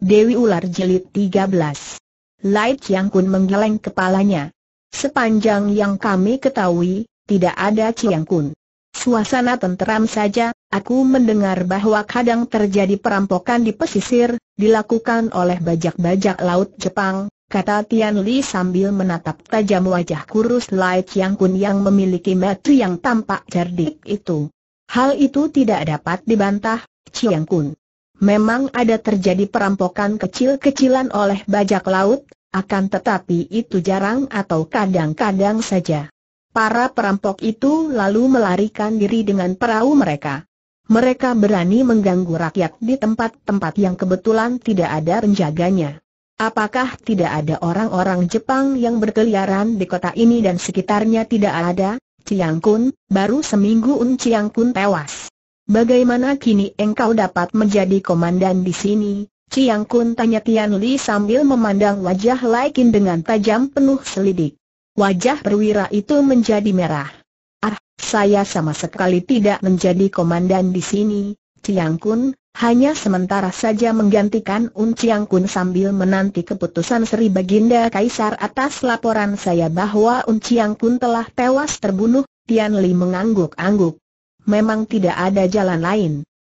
Dewi Ular Jelit 13 Lai Chiang Kun menggeleng kepalanya. Sepanjang yang kami ketahui, tidak ada Chiang Kun. Suasana tenteram saja, aku mendengar bahwa kadang terjadi perampokan di pesisir, dilakukan oleh bajak-bajak laut Jepang, kata Tian Li sambil menatap tajam wajah kurus Lai Chiang Kun yang memiliki mata yang tampak cerdik itu. Hal itu tidak dapat dibantah, Chiang Kun. Memang ada terjadi perampokan kecil-kecilan oleh bajak laut, akan tetapi itu jarang atau kadang-kadang saja. Para perampok itu lalu melarikan diri dengan perahu mereka. Mereka berani mengganggu rakyat di tempat-tempat yang kebetulan tidak ada penjaganya. Apakah tidak ada orang-orang Jepang yang berkeliaran di kota ini dan sekitarnya tidak ada? Ciang baru seminggu Un Ciang tewas. Bagaimana kini engkau dapat menjadi komandan di sini? Ciang Kun tanya Tian Li sambil memandang wajah Kin dengan tajam penuh selidik. Wajah perwira itu menjadi merah. Ah, saya sama sekali tidak menjadi komandan di sini, Ciang Kun, hanya sementara saja menggantikan Un Ciang Kun sambil menanti keputusan Sri Baginda Kaisar atas laporan saya bahwa Un Ciang Kun telah tewas terbunuh, Tian Li mengangguk-angguk memang tidak ada jalan lain.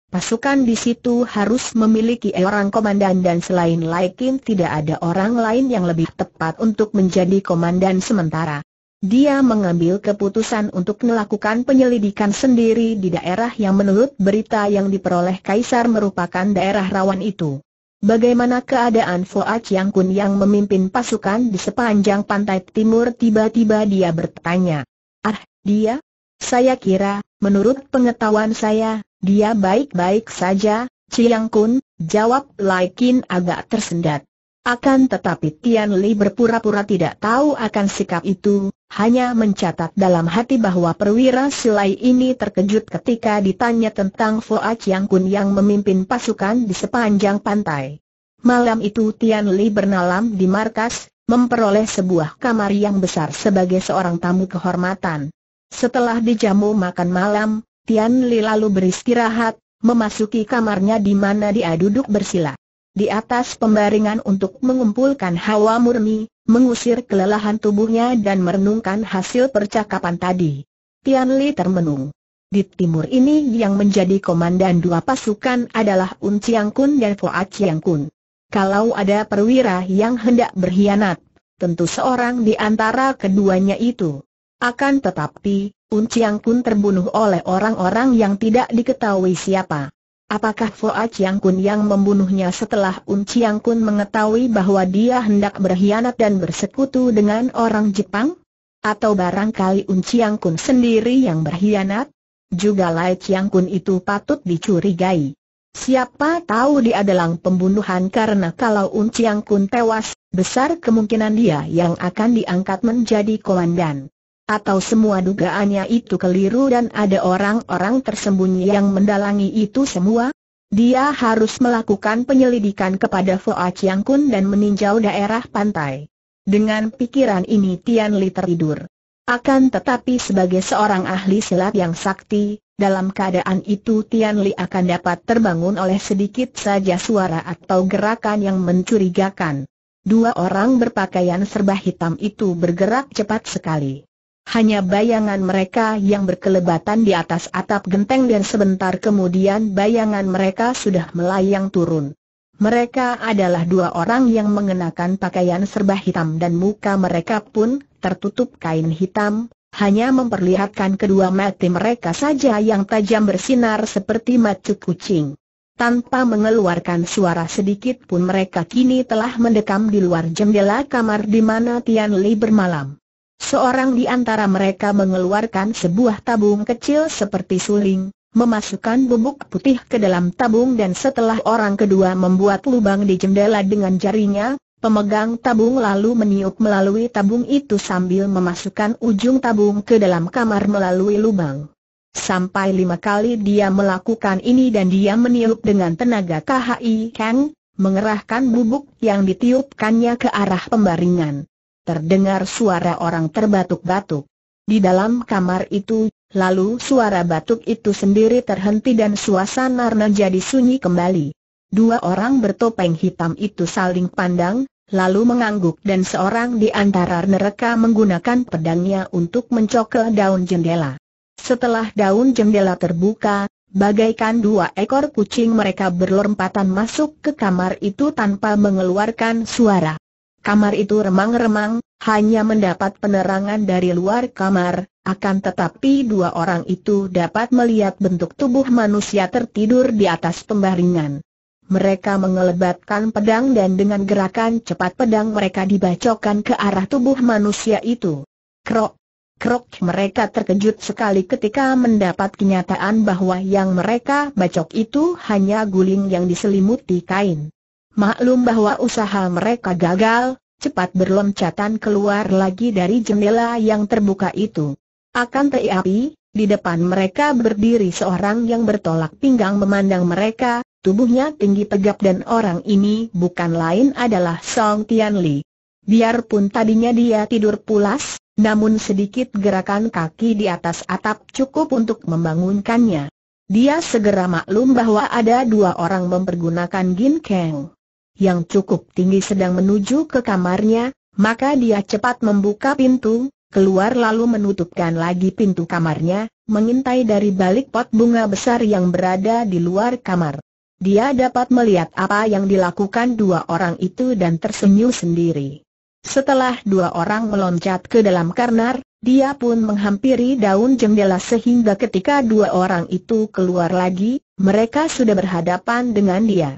Pasukan di situ harus memiliki orang komandan dan selain Laikin tidak ada orang lain yang lebih tepat untuk menjadi komandan sementara. Dia mengambil keputusan untuk melakukan penyelidikan sendiri di daerah yang menurut berita yang diperoleh Kaisar merupakan daerah rawan itu. Bagaimana keadaan Foa Chiang Kun yang memimpin pasukan di sepanjang pantai timur tiba-tiba dia bertanya. Ah, dia? Saya kira, menurut pengetahuan saya, dia baik-baik saja, Chiang Kun, jawab Lai Kin agak tersendat. Akan tetapi Tian Li berpura-pura tidak tahu akan sikap itu, hanya mencatat dalam hati bahwa perwira Silai ini terkejut ketika ditanya tentang Foa Chiang Kun yang memimpin pasukan di sepanjang pantai. Malam itu Tian Li bernalam di markas, memperoleh sebuah kamar yang besar sebagai seorang tamu kehormatan. Setelah dijamu makan malam, Tian Li lalu beristirahat, memasuki kamarnya di mana dia duduk bersila. Di atas pembaringan untuk mengumpulkan hawa murni, mengusir kelelahan tubuhnya dan merenungkan hasil percakapan tadi. Tian Li termenung. Di timur ini yang menjadi komandan dua pasukan adalah Un Chiang Kun dan Foa Chiang Kun. Kalau ada perwira yang hendak berkhianat, tentu seorang di antara keduanya itu. Akan tetapi, Un Chiang Kun terbunuh oleh orang-orang yang tidak diketahui siapa. Apakah Foa Chiang Kun yang membunuhnya setelah Un Chiang Kun mengetahui bahwa dia hendak berkhianat dan bersekutu dengan orang Jepang? Atau barangkali Un Chiang Kun sendiri yang berkhianat? Juga Lai Chiang Kun itu patut dicurigai. Siapa tahu dia adalah pembunuhan karena kalau Un Chiang Kun tewas, besar kemungkinan dia yang akan diangkat menjadi komandan. Atau semua dugaannya itu keliru dan ada orang-orang tersembunyi yang mendalangi itu semua? Dia harus melakukan penyelidikan kepada Foa Chiang Kun dan meninjau daerah pantai. Dengan pikiran ini Tian Li tertidur. Akan tetapi sebagai seorang ahli silat yang sakti, dalam keadaan itu Tian Li akan dapat terbangun oleh sedikit saja suara atau gerakan yang mencurigakan. Dua orang berpakaian serba hitam itu bergerak cepat sekali. Hanya bayangan mereka yang berkelebatan di atas atap genteng dan sebentar kemudian bayangan mereka sudah melayang turun. Mereka adalah dua orang yang mengenakan pakaian serba hitam dan muka mereka pun tertutup kain hitam, hanya memperlihatkan kedua mata mereka saja yang tajam bersinar seperti mata kucing. Tanpa mengeluarkan suara sedikit pun mereka kini telah mendekam di luar jendela kamar di mana Tian Li bermalam. Seorang di antara mereka mengeluarkan sebuah tabung kecil seperti suling, memasukkan bubuk putih ke dalam tabung dan setelah orang kedua membuat lubang di jendela dengan jarinya, pemegang tabung lalu meniup melalui tabung itu sambil memasukkan ujung tabung ke dalam kamar melalui lubang. Sampai lima kali dia melakukan ini dan dia meniup dengan tenaga KHI Kang, mengerahkan bubuk yang ditiupkannya ke arah pembaringan terdengar suara orang terbatuk-batuk. Di dalam kamar itu, lalu suara batuk itu sendiri terhenti dan suasana jadi sunyi kembali. Dua orang bertopeng hitam itu saling pandang, lalu mengangguk dan seorang di antara mereka menggunakan pedangnya untuk mencokel daun jendela. Setelah daun jendela terbuka, bagaikan dua ekor kucing mereka berlompatan masuk ke kamar itu tanpa mengeluarkan suara. Kamar itu remang-remang, hanya mendapat penerangan dari luar kamar, akan tetapi dua orang itu dapat melihat bentuk tubuh manusia tertidur di atas pembaringan. Mereka mengelebatkan pedang dan dengan gerakan cepat pedang mereka dibacokan ke arah tubuh manusia itu. Krok, krok mereka terkejut sekali ketika mendapat kenyataan bahwa yang mereka bacok itu hanya guling yang diselimuti kain. Maklum bahwa usaha mereka gagal, cepat berloncatan keluar lagi dari jendela yang terbuka itu. Akan tetapi, di depan mereka berdiri seorang yang bertolak pinggang memandang mereka, tubuhnya tinggi tegap dan orang ini bukan lain adalah Song Tianli. Biarpun tadinya dia tidur pulas, namun sedikit gerakan kaki di atas atap cukup untuk membangunkannya. Dia segera maklum bahwa ada dua orang mempergunakan gin ginkeng yang cukup tinggi sedang menuju ke kamarnya, maka dia cepat membuka pintu, keluar lalu menutupkan lagi pintu kamarnya, mengintai dari balik pot bunga besar yang berada di luar kamar. Dia dapat melihat apa yang dilakukan dua orang itu dan tersenyum sendiri. Setelah dua orang meloncat ke dalam karnar, dia pun menghampiri daun jendela sehingga ketika dua orang itu keluar lagi, mereka sudah berhadapan dengan dia.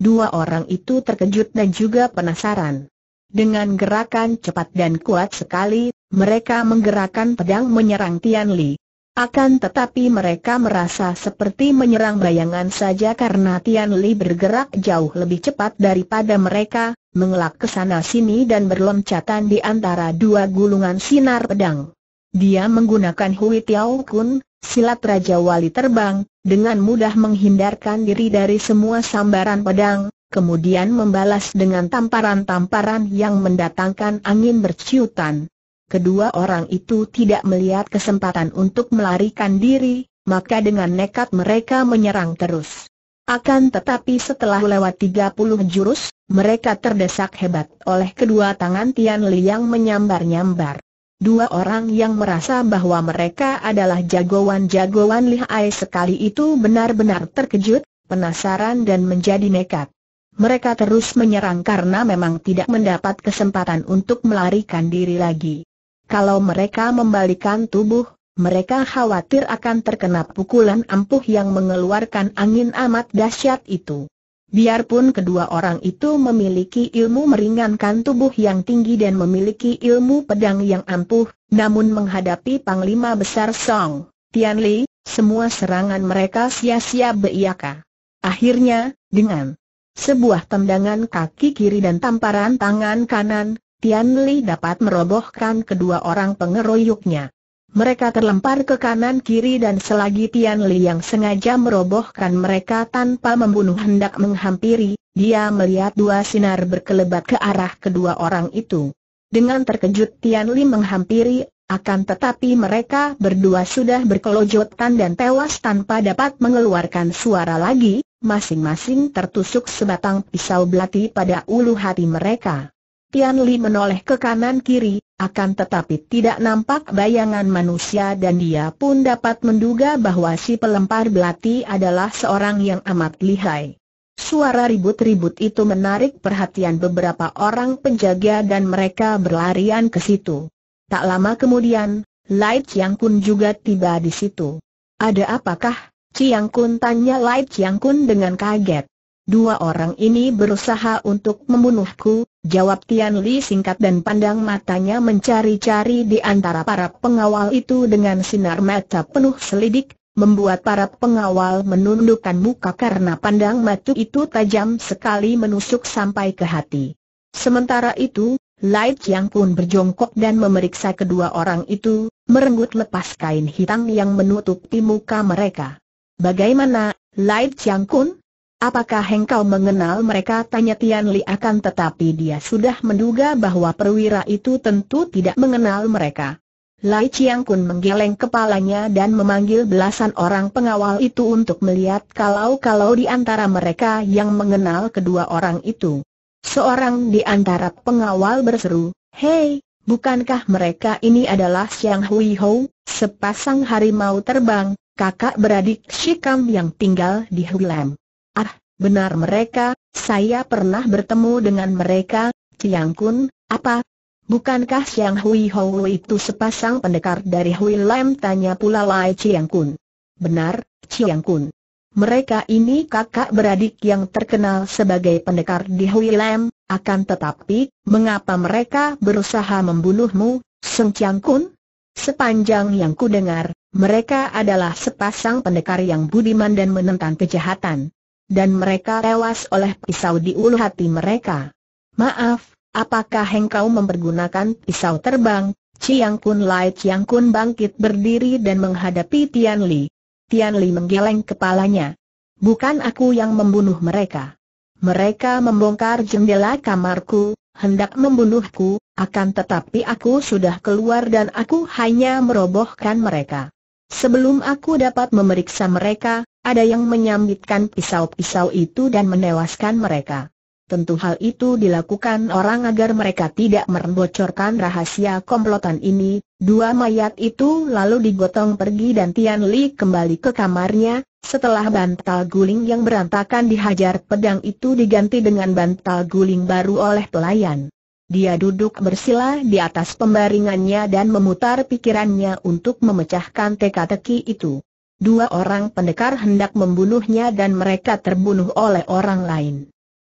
Dua orang itu terkejut dan juga penasaran. Dengan gerakan cepat dan kuat sekali, mereka menggerakkan pedang menyerang Tian Li. Akan tetapi mereka merasa seperti menyerang bayangan saja karena Tian Li bergerak jauh lebih cepat daripada mereka, mengelak ke sana sini dan berloncatan di antara dua gulungan sinar pedang. Dia menggunakan Hui Tiao Kun, silat Raja Wali terbang, dengan mudah menghindarkan diri dari semua sambaran pedang, kemudian membalas dengan tamparan-tamparan yang mendatangkan angin berciutan. Kedua orang itu tidak melihat kesempatan untuk melarikan diri, maka dengan nekat mereka menyerang terus. Akan tetapi setelah lewat 30 jurus, mereka terdesak hebat oleh kedua tangan Tian Li yang menyambar-nyambar. Dua orang yang merasa bahwa mereka adalah jagoan-jagoan lihai sekali itu benar-benar terkejut, penasaran dan menjadi nekat. Mereka terus menyerang karena memang tidak mendapat kesempatan untuk melarikan diri lagi. Kalau mereka membalikan tubuh, mereka khawatir akan terkena pukulan ampuh yang mengeluarkan angin amat dahsyat itu. Biarpun kedua orang itu memiliki ilmu meringankan tubuh yang tinggi dan memiliki ilmu pedang yang ampuh, namun menghadapi Panglima Besar Song, Tian Li, semua serangan mereka sia-sia beiaka. Akhirnya, dengan sebuah tendangan kaki kiri dan tamparan tangan kanan, Tian Li dapat merobohkan kedua orang pengeroyoknya. Mereka terlempar ke kanan kiri dan selagi Tian Li yang sengaja merobohkan mereka tanpa membunuh hendak menghampiri, dia melihat dua sinar berkelebat ke arah kedua orang itu. Dengan terkejut Tian Li menghampiri, akan tetapi mereka berdua sudah berkelojotan dan tewas tanpa dapat mengeluarkan suara lagi, masing-masing tertusuk sebatang pisau belati pada ulu hati mereka. Tian Li menoleh ke kanan-kiri, akan tetapi tidak nampak bayangan manusia dan dia pun dapat menduga bahwa si pelempar belati adalah seorang yang amat lihai. Suara ribut-ribut itu menarik perhatian beberapa orang penjaga dan mereka berlarian ke situ. Tak lama kemudian, Lai Chiang Kun juga tiba di situ. Ada apakah? Chiang Kun tanya Lai Chiang Kun dengan kaget. Dua orang ini berusaha untuk membunuhku, Jawab Tian Li singkat dan pandang matanya mencari-cari di antara para pengawal itu dengan sinar mata penuh selidik, membuat para pengawal menundukkan muka karena pandang mata itu tajam sekali menusuk sampai ke hati. Sementara itu, Lai Chiang pun berjongkok dan memeriksa kedua orang itu, merenggut lepas kain hitam yang menutupi muka mereka. Bagaimana, Lai Chiang Kun? Apakah engkau mengenal mereka? Tanya Tian Li akan tetapi dia sudah menduga bahwa perwira itu tentu tidak mengenal mereka. Lai Chiang Kun menggeleng kepalanya dan memanggil belasan orang pengawal itu untuk melihat kalau-kalau di antara mereka yang mengenal kedua orang itu. Seorang di antara pengawal berseru, Hei, bukankah mereka ini adalah Xiang Hui Hou, sepasang harimau terbang, kakak beradik Shikam yang tinggal di Hulam? Ah, benar mereka, saya pernah bertemu dengan mereka, Ciang Kun, apa? Bukankah Siang Hui Hou itu sepasang pendekar dari Hui Lam? Tanya pula Lai Ciang Kun. Benar, Ciang Kun. Mereka ini kakak beradik yang terkenal sebagai pendekar di Hui Lam, akan tetapi, mengapa mereka berusaha membunuhmu, Seng Ciang Kun? Sepanjang yang ku dengar, mereka adalah sepasang pendekar yang budiman dan menentang kejahatan dan mereka tewas oleh pisau di ulu hati mereka. Maaf, apakah engkau mempergunakan pisau terbang? Chiang Kun Lai Chiang Kun bangkit berdiri dan menghadapi Tian Li. Tian Li menggeleng kepalanya. Bukan aku yang membunuh mereka. Mereka membongkar jendela kamarku, hendak membunuhku, akan tetapi aku sudah keluar dan aku hanya merobohkan mereka. Sebelum aku dapat memeriksa mereka, ada yang menyambitkan pisau-pisau itu dan menewaskan mereka. Tentu hal itu dilakukan orang agar mereka tidak merembocorkan rahasia komplotan ini. Dua mayat itu lalu digotong pergi dan Tian Li kembali ke kamarnya, setelah bantal guling yang berantakan dihajar pedang itu diganti dengan bantal guling baru oleh pelayan. Dia duduk bersila di atas pembaringannya dan memutar pikirannya untuk memecahkan teka-teki itu. Dua orang pendekar hendak membunuhnya dan mereka terbunuh oleh orang lain.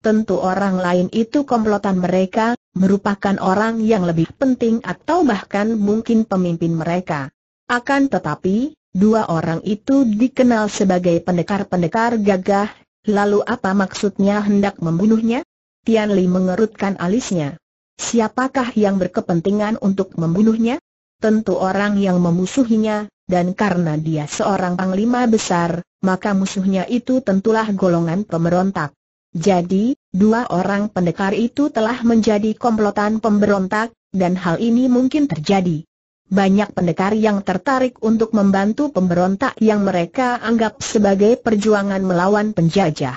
Tentu orang lain itu komplotan mereka, merupakan orang yang lebih penting atau bahkan mungkin pemimpin mereka. Akan tetapi, dua orang itu dikenal sebagai pendekar-pendekar gagah, lalu apa maksudnya hendak membunuhnya? Tian Li mengerutkan alisnya. Siapakah yang berkepentingan untuk membunuhnya? Tentu orang yang memusuhinya, dan karena dia seorang panglima besar, maka musuhnya itu tentulah golongan pemberontak. Jadi, dua orang pendekar itu telah menjadi komplotan pemberontak, dan hal ini mungkin terjadi. Banyak pendekar yang tertarik untuk membantu pemberontak yang mereka anggap sebagai perjuangan melawan penjajah.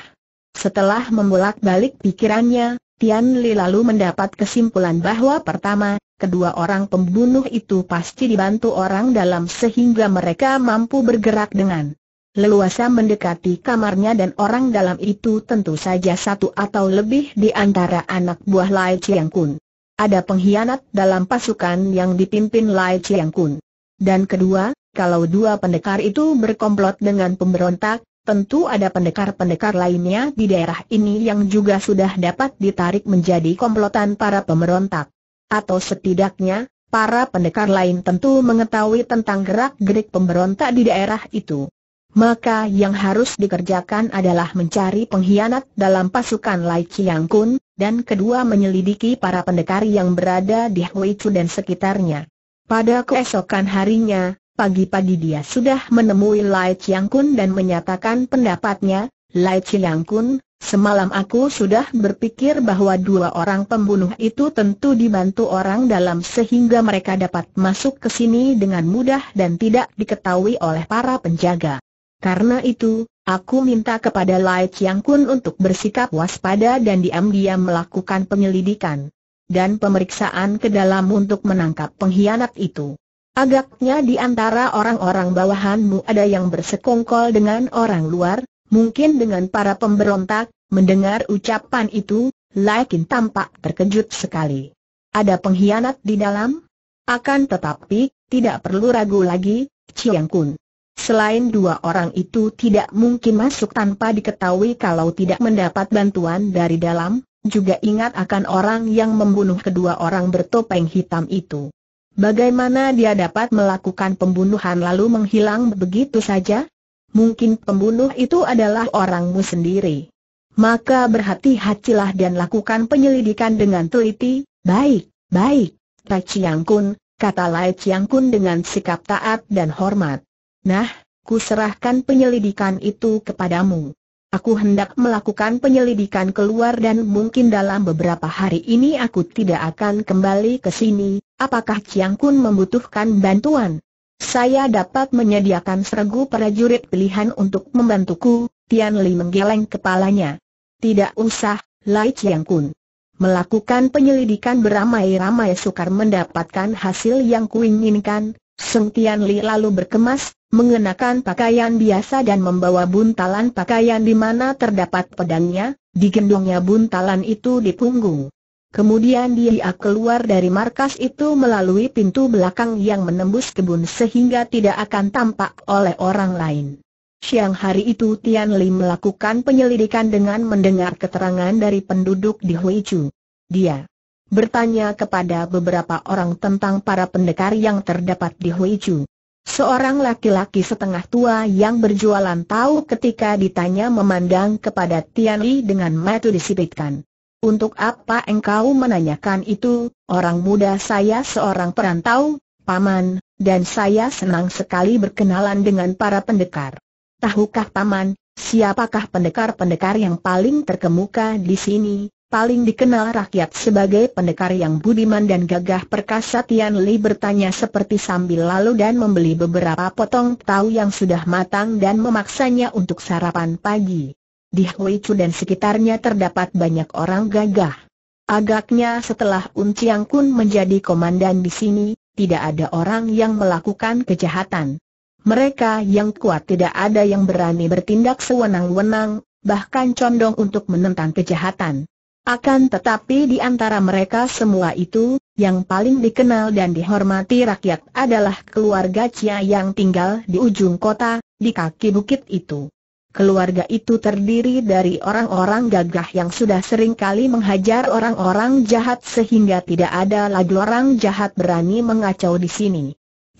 Setelah membolak-balik pikirannya, Tian Li lalu mendapat kesimpulan bahwa pertama, kedua orang pembunuh itu pasti dibantu orang dalam sehingga mereka mampu bergerak dengan leluasa mendekati kamarnya dan orang dalam itu tentu saja satu atau lebih di antara anak buah Lai Chiang Kun. Ada pengkhianat dalam pasukan yang dipimpin Lai Chiang Kun. Dan kedua, kalau dua pendekar itu berkomplot dengan pemberontak, Tentu ada pendekar-pendekar lainnya di daerah ini yang juga sudah dapat ditarik menjadi komplotan para pemberontak. Atau setidaknya, para pendekar lain tentu mengetahui tentang gerak-gerik pemberontak di daerah itu. Maka yang harus dikerjakan adalah mencari pengkhianat dalam pasukan Lai Chiang Kun, dan kedua menyelidiki para pendekar yang berada di Hui Chu dan sekitarnya. Pada keesokan harinya, Pagi-pagi dia sudah menemui Lai Chiang Kun dan menyatakan pendapatnya, Lai Chiang Kun, semalam aku sudah berpikir bahwa dua orang pembunuh itu tentu dibantu orang dalam sehingga mereka dapat masuk ke sini dengan mudah dan tidak diketahui oleh para penjaga. Karena itu, aku minta kepada Lai Chiang Kun untuk bersikap waspada dan diam-diam melakukan penyelidikan dan pemeriksaan ke dalam untuk menangkap pengkhianat itu. Agaknya di antara orang-orang bawahanmu ada yang bersekongkol dengan orang luar, mungkin dengan para pemberontak, mendengar ucapan itu, Laikin tampak terkejut sekali. Ada pengkhianat di dalam? Akan tetapi, tidak perlu ragu lagi, Chiang Kun. Selain dua orang itu tidak mungkin masuk tanpa diketahui kalau tidak mendapat bantuan dari dalam, juga ingat akan orang yang membunuh kedua orang bertopeng hitam itu. Bagaimana dia dapat melakukan pembunuhan lalu menghilang begitu saja? Mungkin pembunuh itu adalah orangmu sendiri. Maka berhati-hatilah dan lakukan penyelidikan dengan teliti, baik, baik, Lai Chiang Kun, kata Lai Chiang Kun dengan sikap taat dan hormat. Nah, ku serahkan penyelidikan itu kepadamu. Aku hendak melakukan penyelidikan keluar dan mungkin dalam beberapa hari ini aku tidak akan kembali ke sini, Apakah Chiang Kun membutuhkan bantuan? Saya dapat menyediakan sergu prajurit pilihan untuk membantuku, Tian Li menggeleng kepalanya. Tidak usah, Lai Chiang Kun. Melakukan penyelidikan beramai-ramai sukar mendapatkan hasil yang kuinginkan, Seng Tian Li lalu berkemas, mengenakan pakaian biasa dan membawa buntalan pakaian di mana terdapat pedangnya, digendongnya buntalan itu di punggung. Kemudian dia keluar dari markas itu melalui pintu belakang yang menembus kebun sehingga tidak akan tampak oleh orang lain. Siang hari itu Tian Li melakukan penyelidikan dengan mendengar keterangan dari penduduk di Hui Dia bertanya kepada beberapa orang tentang para pendekar yang terdapat di Hui Seorang laki-laki setengah tua yang berjualan tahu ketika ditanya memandang kepada Tian Li dengan mata disipitkan. Untuk apa engkau menanyakan itu, orang muda saya seorang perantau, Paman, dan saya senang sekali berkenalan dengan para pendekar. Tahukah Paman, siapakah pendekar-pendekar yang paling terkemuka di sini, paling dikenal rakyat sebagai pendekar yang budiman dan gagah perkasa Tian Li bertanya seperti sambil lalu dan membeli beberapa potong tahu yang sudah matang dan memaksanya untuk sarapan pagi. Di Chu dan sekitarnya terdapat banyak orang gagah. Agaknya setelah Un Chiang Kun menjadi komandan di sini, tidak ada orang yang melakukan kejahatan. Mereka yang kuat tidak ada yang berani bertindak sewenang-wenang, bahkan condong untuk menentang kejahatan. Akan tetapi di antara mereka semua itu, yang paling dikenal dan dihormati rakyat adalah keluarga Chia yang tinggal di ujung kota, di kaki bukit itu. Keluarga itu terdiri dari orang-orang gagah yang sudah sering kali menghajar orang-orang jahat sehingga tidak ada lagi orang jahat berani mengacau di sini.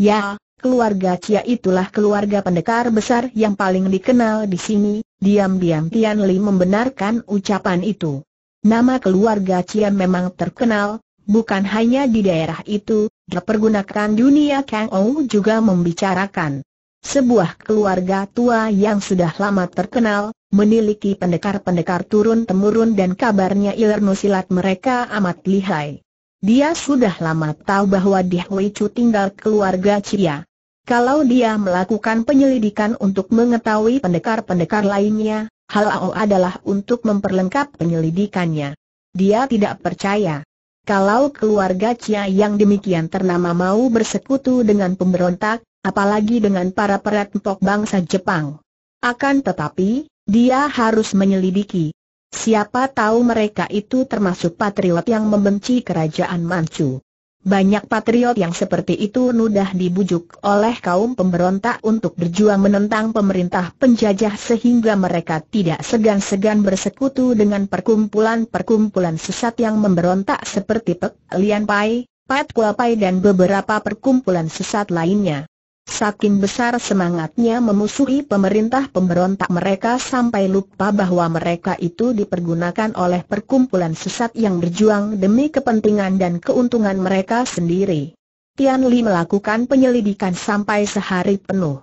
Ya, keluarga Cia itulah keluarga pendekar besar yang paling dikenal di sini, diam-diam Tian Li membenarkan ucapan itu. Nama keluarga Cia memang terkenal, bukan hanya di daerah itu, dipergunakan dunia Kang Ou juga membicarakan sebuah keluarga tua yang sudah lama terkenal, memiliki pendekar-pendekar turun-temurun dan kabarnya ilmu silat mereka amat lihai. Dia sudah lama tahu bahwa Di Hui tinggal keluarga Cia. Kalau dia melakukan penyelidikan untuk mengetahui pendekar-pendekar lainnya, hal AO adalah untuk memperlengkap penyelidikannya. Dia tidak percaya. Kalau keluarga Cia yang demikian ternama mau bersekutu dengan pemberontak, apalagi dengan para perampok bangsa Jepang. Akan tetapi, dia harus menyelidiki. Siapa tahu mereka itu termasuk patriot yang membenci kerajaan Manchu. Banyak patriot yang seperti itu mudah dibujuk oleh kaum pemberontak untuk berjuang menentang pemerintah penjajah sehingga mereka tidak segan-segan bersekutu dengan perkumpulan-perkumpulan sesat yang memberontak seperti Pek Lian Pai, Pat Kua Pai dan beberapa perkumpulan sesat lainnya. Saking besar semangatnya memusuhi pemerintah pemberontak mereka sampai lupa bahwa mereka itu dipergunakan oleh perkumpulan sesat yang berjuang demi kepentingan dan keuntungan mereka sendiri. Tian Li melakukan penyelidikan sampai sehari penuh.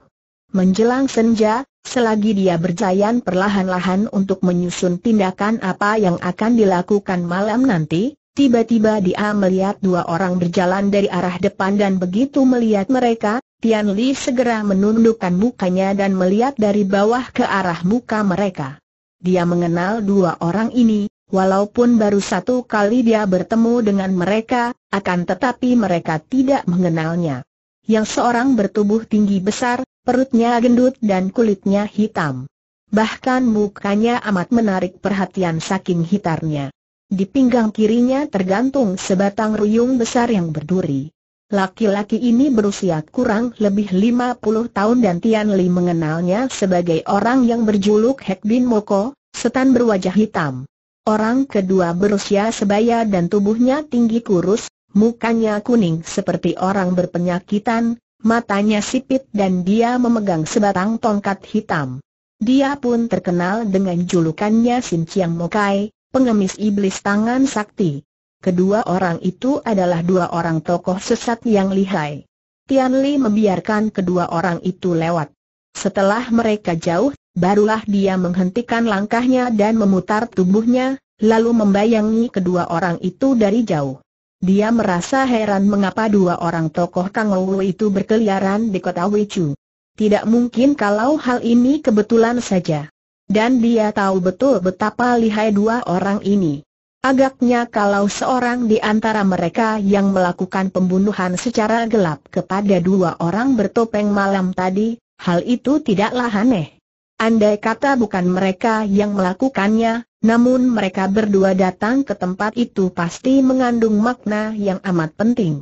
Menjelang senja, selagi dia berjalan perlahan-lahan untuk menyusun tindakan apa yang akan dilakukan malam nanti, Tiba-tiba dia melihat dua orang berjalan dari arah depan dan begitu melihat mereka, Tian Li segera menundukkan mukanya dan melihat dari bawah ke arah muka mereka. Dia mengenal dua orang ini, walaupun baru satu kali dia bertemu dengan mereka, akan tetapi mereka tidak mengenalnya. Yang seorang bertubuh tinggi besar, perutnya gendut dan kulitnya hitam. Bahkan mukanya amat menarik perhatian saking hitarnya. Di pinggang kirinya tergantung sebatang ruyung besar yang berduri. Laki-laki ini berusia kurang lebih 50 tahun dan Tian Li mengenalnya sebagai orang yang berjuluk Hek Bin Moko, setan berwajah hitam. Orang kedua berusia sebaya dan tubuhnya tinggi kurus, mukanya kuning seperti orang berpenyakitan, matanya sipit dan dia memegang sebatang tongkat hitam. Dia pun terkenal dengan julukannya Sin Chiang Mokai, pengemis iblis tangan sakti. Kedua orang itu adalah dua orang tokoh sesat yang lihai. Tian Li membiarkan kedua orang itu lewat. Setelah mereka jauh, barulah dia menghentikan langkahnya dan memutar tubuhnya, lalu membayangi kedua orang itu dari jauh. Dia merasa heran mengapa dua orang tokoh Kang Wu itu berkeliaran di kota Wichu. Tidak mungkin kalau hal ini kebetulan saja. Dan dia tahu betul betapa lihai dua orang ini. Agaknya kalau seorang di antara mereka yang melakukan pembunuhan secara gelap kepada dua orang bertopeng malam tadi, hal itu tidaklah aneh. Andai kata bukan mereka yang melakukannya, namun mereka berdua datang ke tempat itu pasti mengandung makna yang amat penting.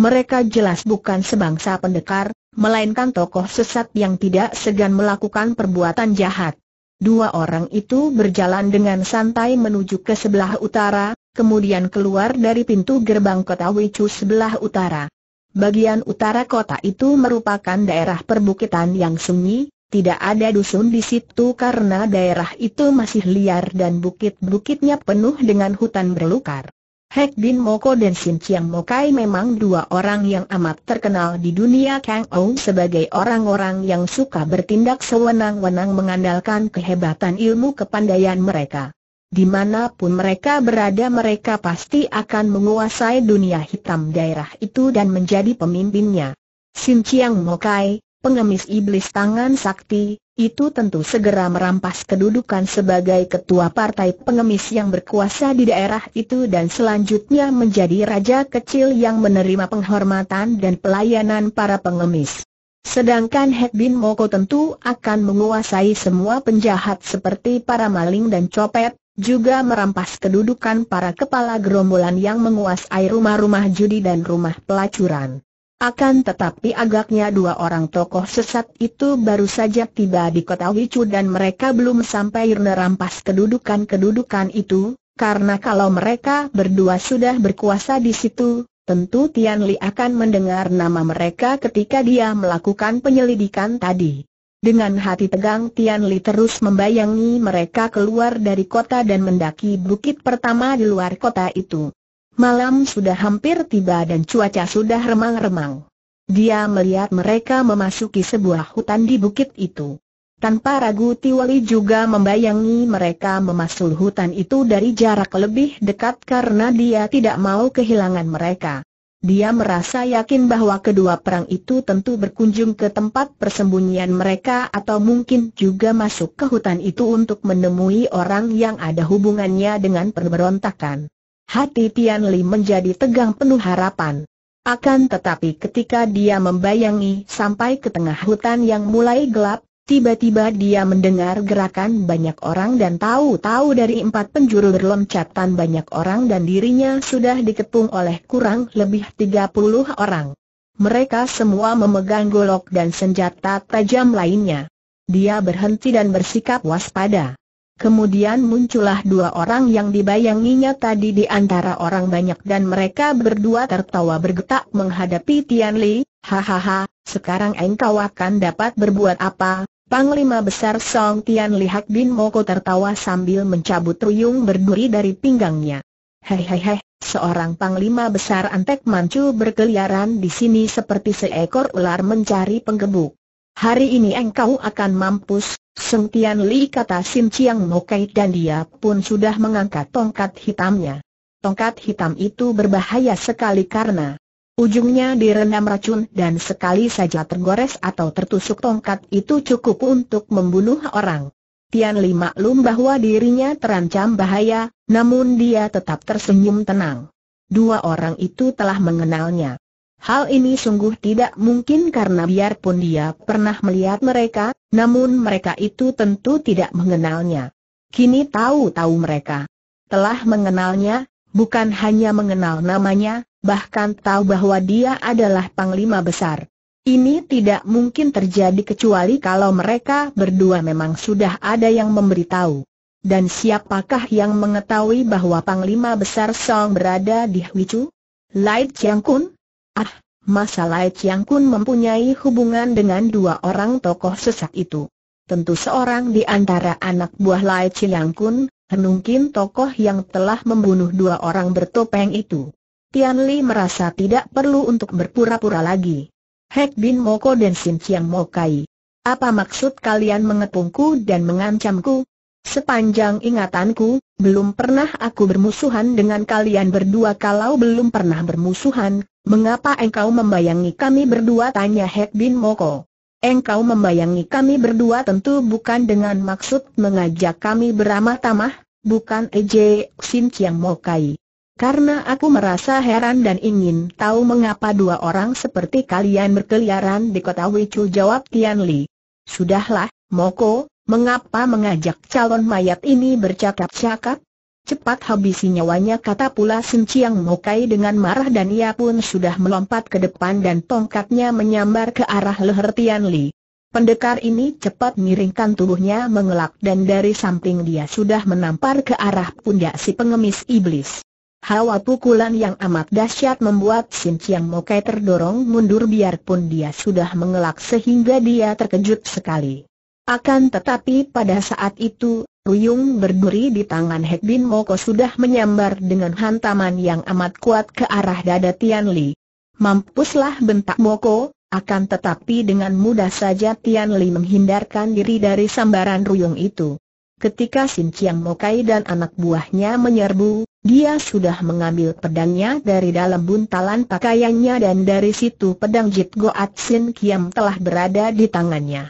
Mereka jelas bukan sebangsa pendekar, melainkan tokoh sesat yang tidak segan melakukan perbuatan jahat. Dua orang itu berjalan dengan santai menuju ke sebelah utara, kemudian keluar dari pintu gerbang kota Wicu sebelah utara. Bagian utara kota itu merupakan daerah perbukitan yang sunyi, tidak ada dusun di situ karena daerah itu masih liar dan bukit-bukitnya penuh dengan hutan berlukar. Hek Bin Moko dan Sin Chiang Mokai memang dua orang yang amat terkenal di dunia Kang Ou sebagai orang-orang yang suka bertindak sewenang-wenang mengandalkan kehebatan ilmu kepandaian mereka. Dimanapun mereka berada mereka pasti akan menguasai dunia hitam daerah itu dan menjadi pemimpinnya. Sin Chiang Mokai, pengemis iblis tangan sakti, itu tentu segera merampas kedudukan sebagai ketua partai pengemis yang berkuasa di daerah itu dan selanjutnya menjadi raja kecil yang menerima penghormatan dan pelayanan para pengemis. Sedangkan Hek Bin Moko tentu akan menguasai semua penjahat seperti para maling dan copet, juga merampas kedudukan para kepala gerombolan yang menguasai rumah-rumah judi dan rumah pelacuran. Akan tetapi agaknya dua orang tokoh sesat itu baru saja tiba di kota Wicu dan mereka belum sampai merampas kedudukan-kedudukan itu, karena kalau mereka berdua sudah berkuasa di situ, tentu Tian Li akan mendengar nama mereka ketika dia melakukan penyelidikan tadi. Dengan hati tegang Tian Li terus membayangi mereka keluar dari kota dan mendaki bukit pertama di luar kota itu. Malam sudah hampir tiba dan cuaca sudah remang-remang. Dia melihat mereka memasuki sebuah hutan di bukit itu. Tanpa ragu Tiwali juga membayangi mereka memasuk hutan itu dari jarak lebih dekat karena dia tidak mau kehilangan mereka. Dia merasa yakin bahwa kedua perang itu tentu berkunjung ke tempat persembunyian mereka atau mungkin juga masuk ke hutan itu untuk menemui orang yang ada hubungannya dengan perberontakan. Hati Tian Li menjadi tegang penuh harapan. Akan tetapi ketika dia membayangi sampai ke tengah hutan yang mulai gelap, tiba-tiba dia mendengar gerakan banyak orang dan tahu-tahu dari empat penjuru berloncatan banyak orang dan dirinya sudah dikepung oleh kurang lebih 30 orang. Mereka semua memegang golok dan senjata tajam lainnya. Dia berhenti dan bersikap waspada. Kemudian muncullah dua orang yang dibayanginya tadi di antara orang banyak dan mereka berdua tertawa bergetak menghadapi Tian Li, hahaha, sekarang engkau akan dapat berbuat apa? Panglima Besar Song Tian Li Hak Bin Moko tertawa sambil mencabut ruyung berduri dari pinggangnya. Hehehe, seorang Panglima Besar Antek Mancu berkeliaran di sini seperti seekor ular mencari penggebuk. Hari ini engkau akan mampus, Tian Li kata Sim Chiang Mokai dan dia pun sudah mengangkat tongkat hitamnya. Tongkat hitam itu berbahaya sekali karena ujungnya direndam racun dan sekali saja tergores atau tertusuk tongkat itu cukup untuk membunuh orang. Tian Li maklum bahwa dirinya terancam bahaya, namun dia tetap tersenyum tenang. Dua orang itu telah mengenalnya. Hal ini sungguh tidak mungkin karena biarpun dia pernah melihat mereka, namun mereka itu tentu tidak mengenalnya. Kini tahu-tahu mereka telah mengenalnya, bukan hanya mengenal namanya, bahkan tahu bahwa dia adalah panglima besar. Ini tidak mungkin terjadi kecuali kalau mereka berdua memang sudah ada yang memberitahu. Dan siapakah yang mengetahui bahwa panglima besar Song berada di Huichu? Light Chiang Kun? Ah, Lai Chiang Kun mempunyai hubungan dengan dua orang tokoh sesat itu. Tentu seorang di antara anak buah Lai Chiang Kun, Henungkin tokoh yang telah membunuh dua orang bertopeng itu. Tian Li merasa tidak perlu untuk berpura-pura lagi. Hek Bin Moko dan Sin Chiang Mokai. Apa maksud kalian mengepungku dan mengancamku? Sepanjang ingatanku, belum pernah aku bermusuhan dengan kalian berdua Kalau belum pernah bermusuhan, mengapa engkau membayangi kami berdua? Tanya Hek Bin Moko Engkau membayangi kami berdua tentu bukan dengan maksud mengajak kami beramah-tamah, bukan Eje Sin Chiang Mokai Karena aku merasa heran dan ingin tahu mengapa dua orang seperti kalian berkeliaran di kota Wichu jawab Tian Li Sudahlah, Moko, Mengapa mengajak calon mayat ini bercakap-cakap? Cepat habisi nyawanya kata pula Sin Chiang Mokai dengan marah dan ia pun sudah melompat ke depan dan tongkatnya menyambar ke arah leher Tian Li. Pendekar ini cepat miringkan tubuhnya mengelak dan dari samping dia sudah menampar ke arah pundak si pengemis iblis. Hawa pukulan yang amat dahsyat membuat Sin Chiang Mokai terdorong mundur biarpun dia sudah mengelak sehingga dia terkejut sekali. Akan tetapi pada saat itu, Ruyung berduri di tangan Hek Bin Moko sudah menyambar dengan hantaman yang amat kuat ke arah dada Tian Li. Mampuslah bentak Moko, akan tetapi dengan mudah saja Tian Li menghindarkan diri dari sambaran ruyung itu. Ketika Sin Chiang Mokai dan anak buahnya menyerbu, dia sudah mengambil pedangnya dari dalam buntalan pakaiannya dan dari situ pedang Jit Goat Sin Kiam telah berada di tangannya.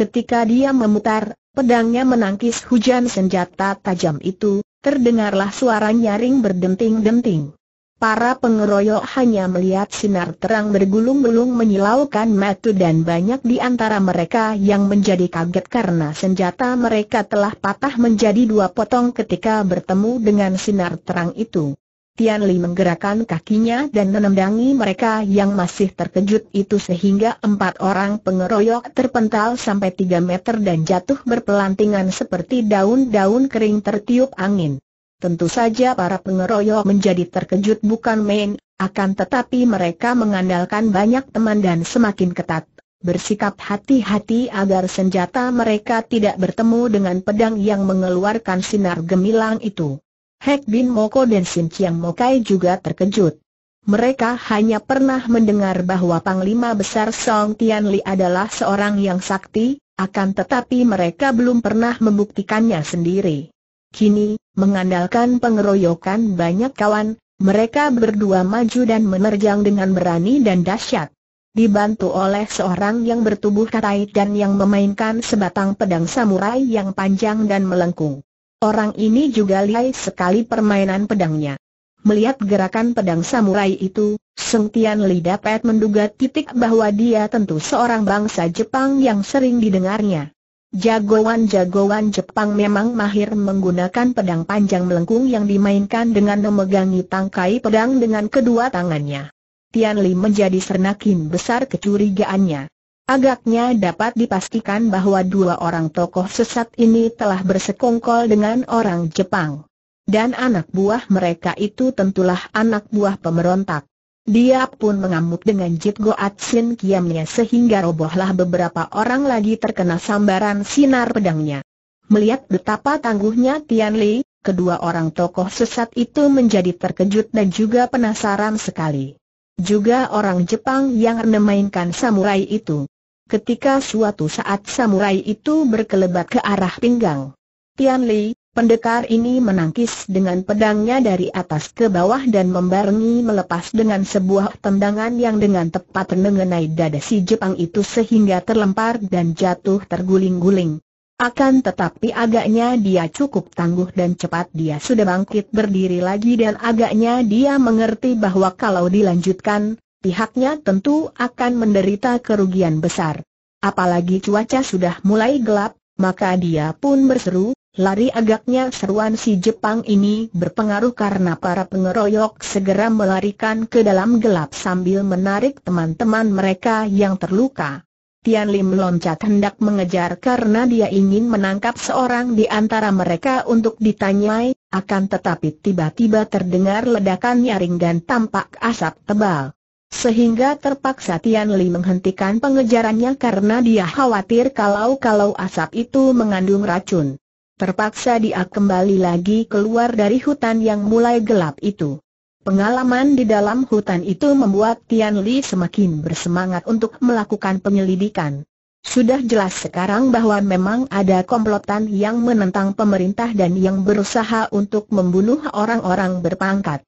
Ketika dia memutar, pedangnya menangkis hujan senjata tajam itu, terdengarlah suara nyaring berdenting-denting. Para pengeroyok hanya melihat sinar terang bergulung-gulung menyilaukan mata dan banyak di antara mereka yang menjadi kaget karena senjata mereka telah patah menjadi dua potong ketika bertemu dengan sinar terang itu. Tian Li menggerakkan kakinya dan menendangi mereka yang masih terkejut itu sehingga empat orang pengeroyok terpental sampai tiga meter dan jatuh berpelantingan seperti daun-daun kering tertiup angin. Tentu saja para pengeroyok menjadi terkejut bukan main, akan tetapi mereka mengandalkan banyak teman dan semakin ketat. Bersikap hati-hati agar senjata mereka tidak bertemu dengan pedang yang mengeluarkan sinar gemilang itu. Hek Bin Moko dan Sim Chiang Mokai juga terkejut. Mereka hanya pernah mendengar bahwa Panglima Besar Song Tian Li adalah seorang yang sakti, akan tetapi mereka belum pernah membuktikannya sendiri. Kini, mengandalkan pengeroyokan banyak kawan, mereka berdua maju dan menerjang dengan berani dan dahsyat. Dibantu oleh seorang yang bertubuh karait dan yang memainkan sebatang pedang samurai yang panjang dan melengkung. Orang ini juga lihai sekali permainan pedangnya. Melihat gerakan pedang samurai itu, Sung Tian Li dapat menduga titik bahwa dia tentu seorang bangsa Jepang yang sering didengarnya. Jagoan-jagoan Jepang memang mahir menggunakan pedang panjang melengkung yang dimainkan dengan memegangi tangkai pedang dengan kedua tangannya. Tian Li menjadi sernakin besar kecurigaannya. Agaknya dapat dipastikan bahwa dua orang tokoh sesat ini telah bersekongkol dengan orang Jepang. Dan anak buah mereka itu tentulah anak buah pemberontak. Dia pun mengamuk dengan Jit sin kiamnya sehingga robohlah beberapa orang lagi terkena sambaran sinar pedangnya. Melihat betapa tangguhnya Tian Li, kedua orang tokoh sesat itu menjadi terkejut dan juga penasaran sekali. Juga orang Jepang yang memainkan samurai itu ketika suatu saat samurai itu berkelebat ke arah pinggang. Tian Li, pendekar ini menangkis dengan pedangnya dari atas ke bawah dan membarengi melepas dengan sebuah tendangan yang dengan tepat mengenai dada si Jepang itu sehingga terlempar dan jatuh terguling-guling. Akan tetapi agaknya dia cukup tangguh dan cepat dia sudah bangkit berdiri lagi dan agaknya dia mengerti bahwa kalau dilanjutkan, pihaknya tentu akan menderita kerugian besar. Apalagi cuaca sudah mulai gelap, maka dia pun berseru, lari agaknya seruan si Jepang ini berpengaruh karena para pengeroyok segera melarikan ke dalam gelap sambil menarik teman-teman mereka yang terluka. Tian Lim loncat hendak mengejar karena dia ingin menangkap seorang di antara mereka untuk ditanyai, akan tetapi tiba-tiba terdengar ledakan nyaring dan tampak asap tebal. Sehingga terpaksa Tian Li menghentikan pengejarannya karena dia khawatir kalau-kalau asap itu mengandung racun. Terpaksa dia kembali lagi keluar dari hutan yang mulai gelap itu. Pengalaman di dalam hutan itu membuat Tian Li semakin bersemangat untuk melakukan penyelidikan. Sudah jelas sekarang bahwa memang ada komplotan yang menentang pemerintah dan yang berusaha untuk membunuh orang-orang berpangkat.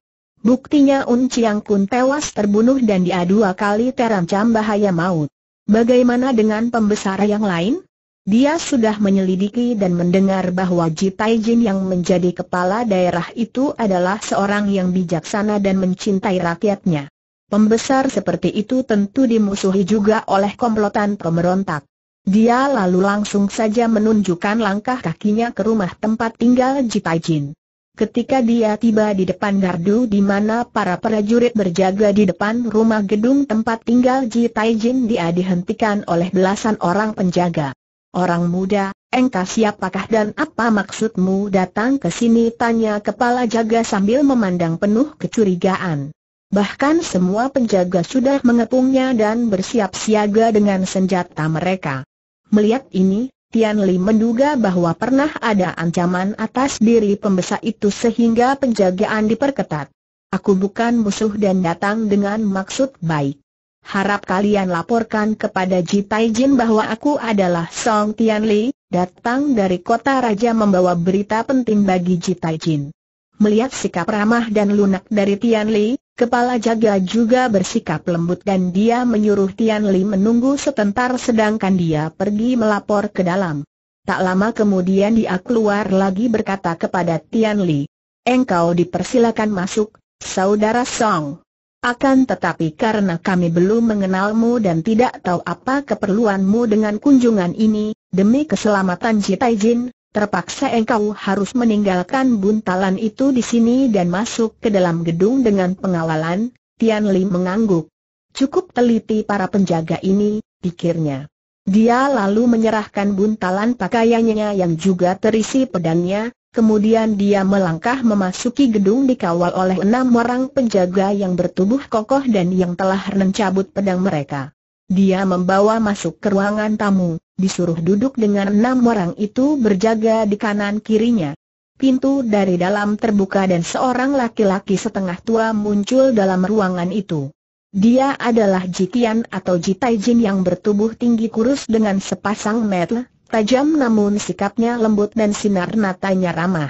Buktinya Un Chiang pun tewas terbunuh dan dia dua kali terancam bahaya maut. Bagaimana dengan pembesar yang lain? Dia sudah menyelidiki dan mendengar bahwa Ji Taijin yang menjadi kepala daerah itu adalah seorang yang bijaksana dan mencintai rakyatnya. Pembesar seperti itu tentu dimusuhi juga oleh komplotan pemberontak. Dia lalu langsung saja menunjukkan langkah kakinya ke rumah tempat tinggal Ji Taijin. Ketika dia tiba di depan gardu di mana para prajurit berjaga di depan rumah gedung tempat tinggal Ji Taijin dia dihentikan oleh belasan orang penjaga. Orang muda, engkau siapakah dan apa maksudmu datang ke sini tanya kepala jaga sambil memandang penuh kecurigaan. Bahkan semua penjaga sudah mengepungnya dan bersiap siaga dengan senjata mereka. Melihat ini, Tian Li menduga bahwa pernah ada ancaman atas diri pembesar itu sehingga penjagaan diperketat. Aku bukan musuh dan datang dengan maksud baik. Harap kalian laporkan kepada Ji Taijin bahwa aku adalah Song Tian Li, datang dari kota raja membawa berita penting bagi Ji Taijin. Melihat sikap ramah dan lunak dari Tian Li, Kepala jaga juga bersikap lembut dan dia menyuruh Tian Li menunggu sebentar sedangkan dia pergi melapor ke dalam. Tak lama kemudian dia keluar lagi berkata kepada Tian Li, Engkau dipersilakan masuk, saudara Song. Akan tetapi karena kami belum mengenalmu dan tidak tahu apa keperluanmu dengan kunjungan ini, demi keselamatan Ji Jin terpaksa engkau harus meninggalkan buntalan itu di sini dan masuk ke dalam gedung dengan pengawalan, Tian Li mengangguk. Cukup teliti para penjaga ini, pikirnya. Dia lalu menyerahkan buntalan pakaiannya yang juga terisi pedangnya, kemudian dia melangkah memasuki gedung dikawal oleh enam orang penjaga yang bertubuh kokoh dan yang telah mencabut pedang mereka. Dia membawa masuk ke ruangan tamu disuruh duduk dengan enam orang itu berjaga di kanan kirinya. Pintu dari dalam terbuka dan seorang laki-laki setengah tua muncul dalam ruangan itu. Dia adalah Jitian atau Jitaijin yang bertubuh tinggi kurus dengan sepasang mata tajam namun sikapnya lembut dan sinar natanya ramah.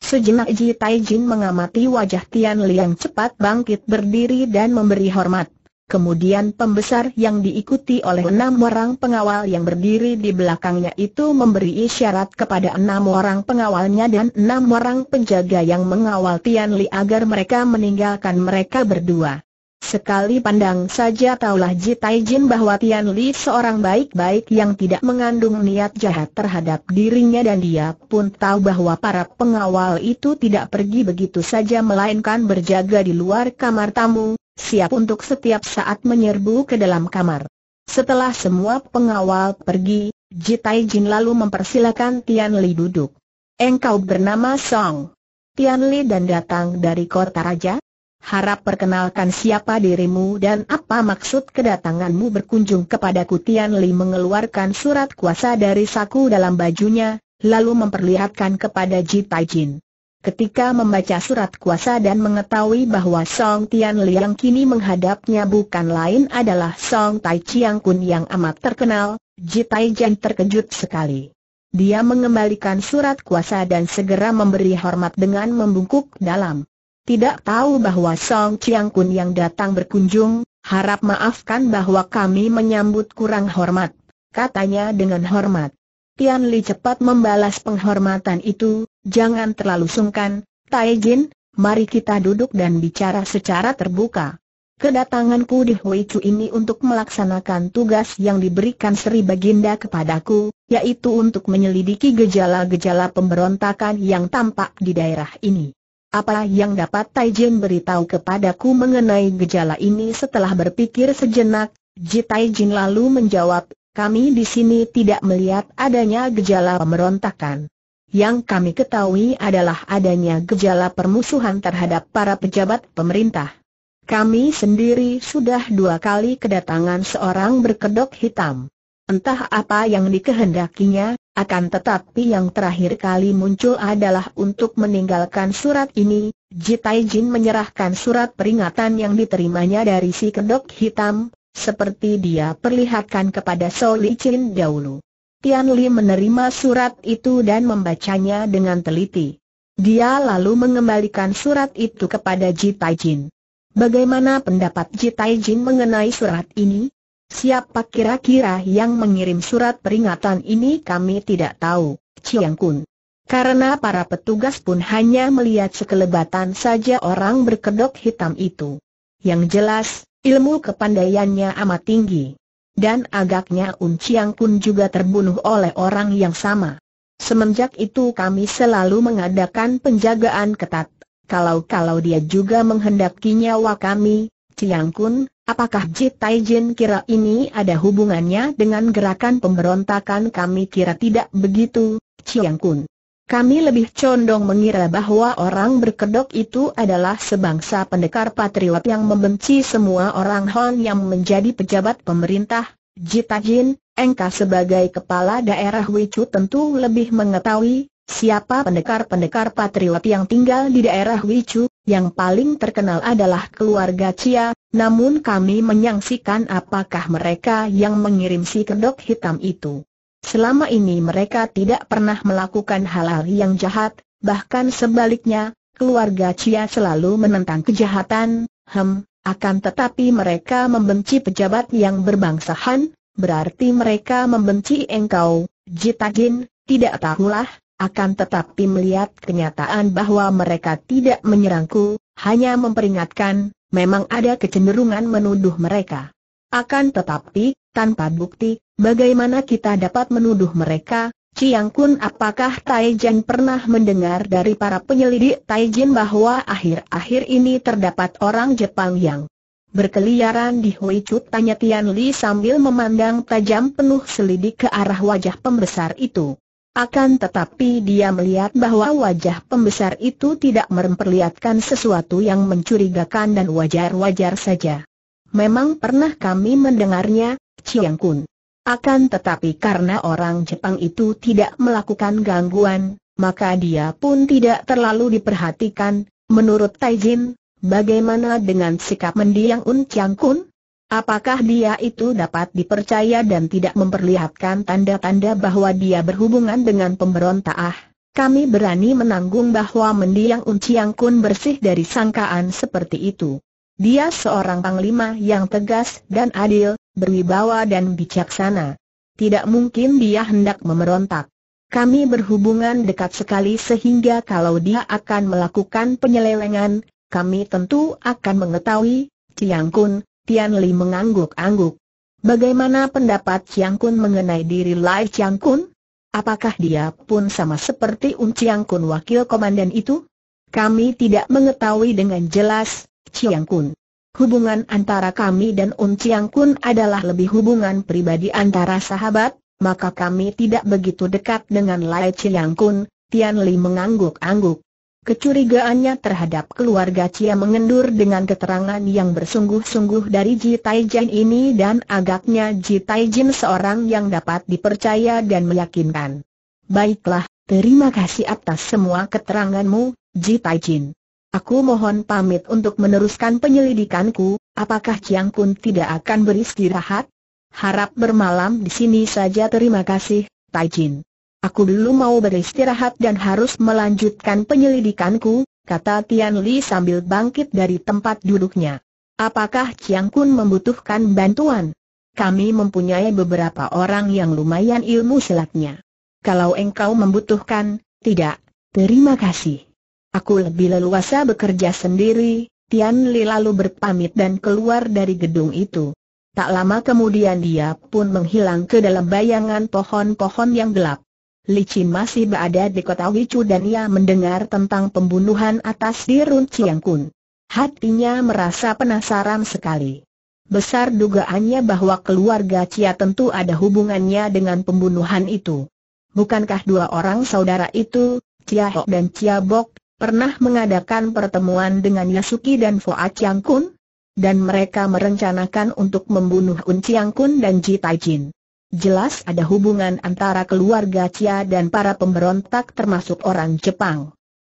Sejenak Jitaijin mengamati wajah Tian Liang cepat bangkit berdiri dan memberi hormat. Kemudian pembesar yang diikuti oleh enam orang pengawal yang berdiri di belakangnya itu memberi isyarat kepada enam orang pengawalnya dan enam orang penjaga yang mengawal Tian Li agar mereka meninggalkan mereka berdua. Sekali pandang saja taulah Ji Taijin bahwa Tian Li seorang baik-baik yang tidak mengandung niat jahat terhadap dirinya dan dia pun tahu bahwa para pengawal itu tidak pergi begitu saja melainkan berjaga di luar kamar tamu, siap untuk setiap saat menyerbu ke dalam kamar. Setelah semua pengawal pergi, Jitai Jin lalu mempersilakan Tian Li duduk. Engkau bernama Song. Tian Li dan datang dari kota raja? Harap perkenalkan siapa dirimu dan apa maksud kedatanganmu berkunjung kepadaku Tian Li mengeluarkan surat kuasa dari saku dalam bajunya, lalu memperlihatkan kepada Jitai Jin. Ketika membaca surat kuasa dan mengetahui bahwa Song Tian Liang kini menghadapnya bukan lain adalah Song Tai Chiang Kun yang amat terkenal, Ji Tai Jian terkejut sekali. Dia mengembalikan surat kuasa dan segera memberi hormat dengan membungkuk dalam. Tidak tahu bahwa Song Chiang Kun yang datang berkunjung, harap maafkan bahwa kami menyambut kurang hormat, katanya dengan hormat. Tian Li cepat membalas penghormatan itu, jangan terlalu sungkan, Tai Jin, mari kita duduk dan bicara secara terbuka. Kedatanganku di Hui Chu ini untuk melaksanakan tugas yang diberikan Sri Baginda kepadaku, yaitu untuk menyelidiki gejala-gejala pemberontakan yang tampak di daerah ini. Apa yang dapat Tai Jin beritahu kepadaku mengenai gejala ini setelah berpikir sejenak, Ji Tai Jin lalu menjawab, kami di sini tidak melihat adanya gejala pemberontakan. Yang kami ketahui adalah adanya gejala permusuhan terhadap para pejabat pemerintah. Kami sendiri sudah dua kali kedatangan seorang berkedok hitam. Entah apa yang dikehendakinya, akan tetapi yang terakhir kali muncul adalah untuk meninggalkan surat ini, Jitai Jin menyerahkan surat peringatan yang diterimanya dari si kedok hitam, seperti dia perlihatkan kepada Li Chin dahulu. Tian Li menerima surat itu dan membacanya dengan teliti. Dia lalu mengembalikan surat itu kepada Ji Taijin. Bagaimana pendapat Ji Taijin mengenai surat ini? Siapa kira-kira yang mengirim surat peringatan ini kami tidak tahu, Chiang Kun. Karena para petugas pun hanya melihat sekelebatan saja orang berkedok hitam itu. Yang jelas, Ilmu kepandaiannya amat tinggi. Dan agaknya Un Unciang pun juga terbunuh oleh orang yang sama. Semenjak itu kami selalu mengadakan penjagaan ketat. Kalau-kalau dia juga menghendaki nyawa kami, Ciang Kun, apakah Jit Tai Jin kira ini ada hubungannya dengan gerakan pemberontakan kami kira tidak begitu, Ciang Kun? Kami lebih condong mengira bahwa orang berkedok itu adalah sebangsa pendekar patriot yang membenci semua orang Hon yang menjadi pejabat pemerintah, Jita Jin, engkau sebagai kepala daerah Wicu tentu lebih mengetahui siapa pendekar-pendekar patriot yang tinggal di daerah Wicu, yang paling terkenal adalah keluarga Cia, namun kami menyaksikan apakah mereka yang mengirim si kedok hitam itu. Selama ini mereka tidak pernah melakukan hal-hal yang jahat, bahkan sebaliknya, keluarga Cia selalu menentang kejahatan, hem, akan tetapi mereka membenci pejabat yang berbangsa Han, berarti mereka membenci engkau, Jitagen. tidak tahulah, akan tetapi melihat kenyataan bahwa mereka tidak menyerangku, hanya memperingatkan, memang ada kecenderungan menuduh mereka. Akan tetapi, tanpa bukti, bagaimana kita dapat menuduh mereka? Chiang Kun apakah Taijin pernah mendengar dari para penyelidik Taijin bahwa akhir-akhir ini terdapat orang Jepang yang berkeliaran di Hui Chut tanya Tian Li sambil memandang tajam penuh selidik ke arah wajah pembesar itu. Akan tetapi dia melihat bahwa wajah pembesar itu tidak memperlihatkan sesuatu yang mencurigakan dan wajar-wajar saja. Memang pernah kami mendengarnya, Chiang Kun. Akan tetapi karena orang Jepang itu tidak melakukan gangguan, maka dia pun tidak terlalu diperhatikan, menurut Taijin, bagaimana dengan sikap mendiang Un Chiang Kun? Apakah dia itu dapat dipercaya dan tidak memperlihatkan tanda-tanda bahwa dia berhubungan dengan pemberontak? kami berani menanggung bahwa mendiang Un Chiang Kun bersih dari sangkaan seperti itu. Dia seorang panglima yang tegas dan adil, berwibawa dan bijaksana. Tidak mungkin dia hendak memberontak. Kami berhubungan dekat sekali sehingga kalau dia akan melakukan penyelewengan, kami tentu akan mengetahui. Chiang Kun, Tian Li mengangguk-angguk. Bagaimana pendapat Chiang Kun mengenai diri Lai Chiang Kun? Apakah dia pun sama seperti Un Chiang Kun wakil komandan itu? Kami tidak mengetahui dengan jelas, Chiang Kun hubungan antara kami dan Um Chiang Kun adalah lebih hubungan pribadi antara sahabat, maka kami tidak begitu dekat dengan Lai Chiang Kun, Tian Li mengangguk-angguk. Kecurigaannya terhadap keluarga Cia mengendur dengan keterangan yang bersungguh-sungguh dari Ji Taijin ini dan agaknya Ji Taijin seorang yang dapat dipercaya dan meyakinkan. Baiklah, terima kasih atas semua keteranganmu, Ji Taijin. Aku mohon pamit untuk meneruskan penyelidikanku, apakah Chiang Kun tidak akan beristirahat? Harap bermalam di sini saja terima kasih, Taijin. Aku dulu mau beristirahat dan harus melanjutkan penyelidikanku, kata Tian Li sambil bangkit dari tempat duduknya. Apakah Chiang Kun membutuhkan bantuan? Kami mempunyai beberapa orang yang lumayan ilmu silatnya. Kalau engkau membutuhkan, tidak, terima kasih. Aku lebih leluasa bekerja sendiri, Tian Li lalu berpamit dan keluar dari gedung itu. Tak lama kemudian dia pun menghilang ke dalam bayangan pohon-pohon yang gelap. Li Qin masih berada di kota Wichu dan ia mendengar tentang pembunuhan atas Dirun Kun. Hatinya merasa penasaran sekali. Besar dugaannya bahwa keluarga Cia tentu ada hubungannya dengan pembunuhan itu. Bukankah dua orang saudara itu, Cia Hok dan Cia Bok, pernah mengadakan pertemuan dengan Yasuki dan Foa Chiang Kun, dan mereka merencanakan untuk membunuh Un Chiang Kun dan Ji Taijin. Jelas ada hubungan antara keluarga Chia dan para pemberontak termasuk orang Jepang.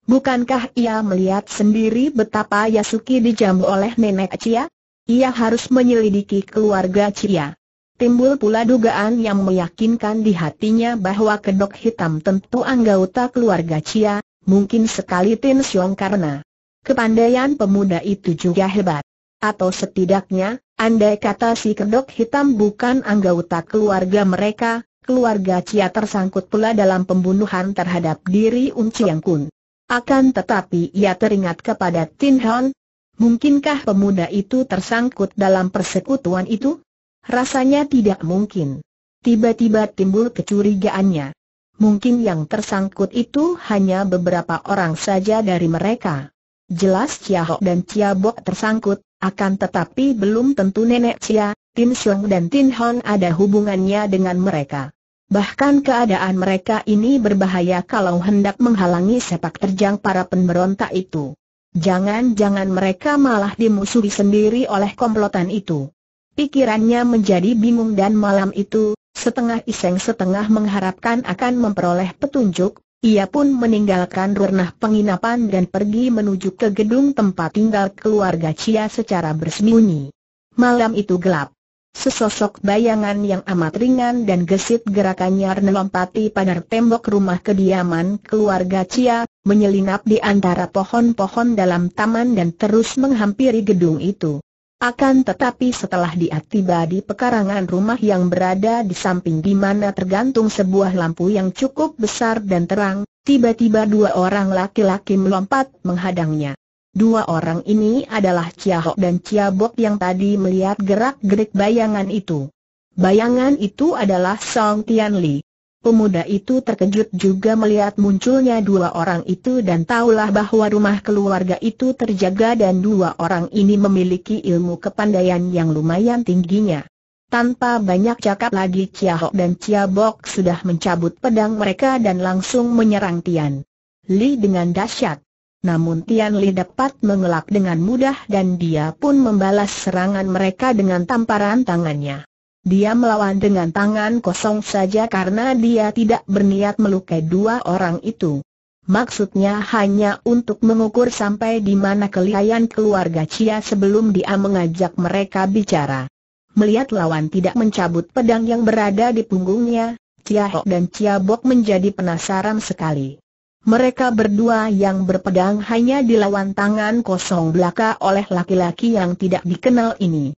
Bukankah ia melihat sendiri betapa Yasuki dijamu oleh nenek Chia? Ia harus menyelidiki keluarga Chia. Timbul pula dugaan yang meyakinkan di hatinya bahwa kedok hitam tentu anggota keluarga Chia, mungkin sekali Tin Siong karena kepandaian pemuda itu juga hebat. Atau setidaknya, andai kata si kedok hitam bukan anggota keluarga mereka, keluarga Cia tersangkut pula dalam pembunuhan terhadap diri Un Chiang Kun. Akan tetapi ia teringat kepada Tin Hon, mungkinkah pemuda itu tersangkut dalam persekutuan itu? Rasanya tidak mungkin. Tiba-tiba timbul kecurigaannya mungkin yang tersangkut itu hanya beberapa orang saja dari mereka. Jelas Chia Ho dan Chia Bok tersangkut, akan tetapi belum tentu Nenek Chia, Tin Siong dan Tin Hon ada hubungannya dengan mereka. Bahkan keadaan mereka ini berbahaya kalau hendak menghalangi sepak terjang para pemberontak itu. Jangan-jangan mereka malah dimusuhi sendiri oleh komplotan itu. Pikirannya menjadi bingung dan malam itu, Setengah iseng setengah mengharapkan akan memperoleh petunjuk, ia pun meninggalkan rurnah penginapan dan pergi menuju ke gedung tempat tinggal keluarga Cia secara bersembunyi. Malam itu gelap. Sesosok bayangan yang amat ringan dan gesit gerakannya melompati pada tembok rumah kediaman keluarga Cia, menyelinap di antara pohon-pohon dalam taman dan terus menghampiri gedung itu. Akan tetapi setelah dia tiba di pekarangan rumah yang berada di samping di mana tergantung sebuah lampu yang cukup besar dan terang, tiba-tiba dua orang laki-laki melompat menghadangnya. Dua orang ini adalah Chia Hok dan Chia Bok yang tadi melihat gerak-gerik bayangan itu. Bayangan itu adalah Song Tian Li. Pemuda itu terkejut juga melihat munculnya dua orang itu dan tahulah bahwa rumah keluarga itu terjaga dan dua orang ini memiliki ilmu kepandaian yang lumayan tingginya. Tanpa banyak cakap lagi Chia Hok dan Chia Bok sudah mencabut pedang mereka dan langsung menyerang Tian Li dengan dahsyat. Namun Tian Li dapat mengelak dengan mudah dan dia pun membalas serangan mereka dengan tamparan tangannya. Dia melawan dengan tangan kosong saja karena dia tidak berniat melukai dua orang itu. Maksudnya hanya untuk mengukur sampai di mana kelihayan keluarga Cia sebelum dia mengajak mereka bicara. Melihat lawan tidak mencabut pedang yang berada di punggungnya, Cia Ho dan Cia Bok menjadi penasaran sekali. Mereka berdua yang berpedang hanya dilawan tangan kosong belaka oleh laki-laki yang tidak dikenal ini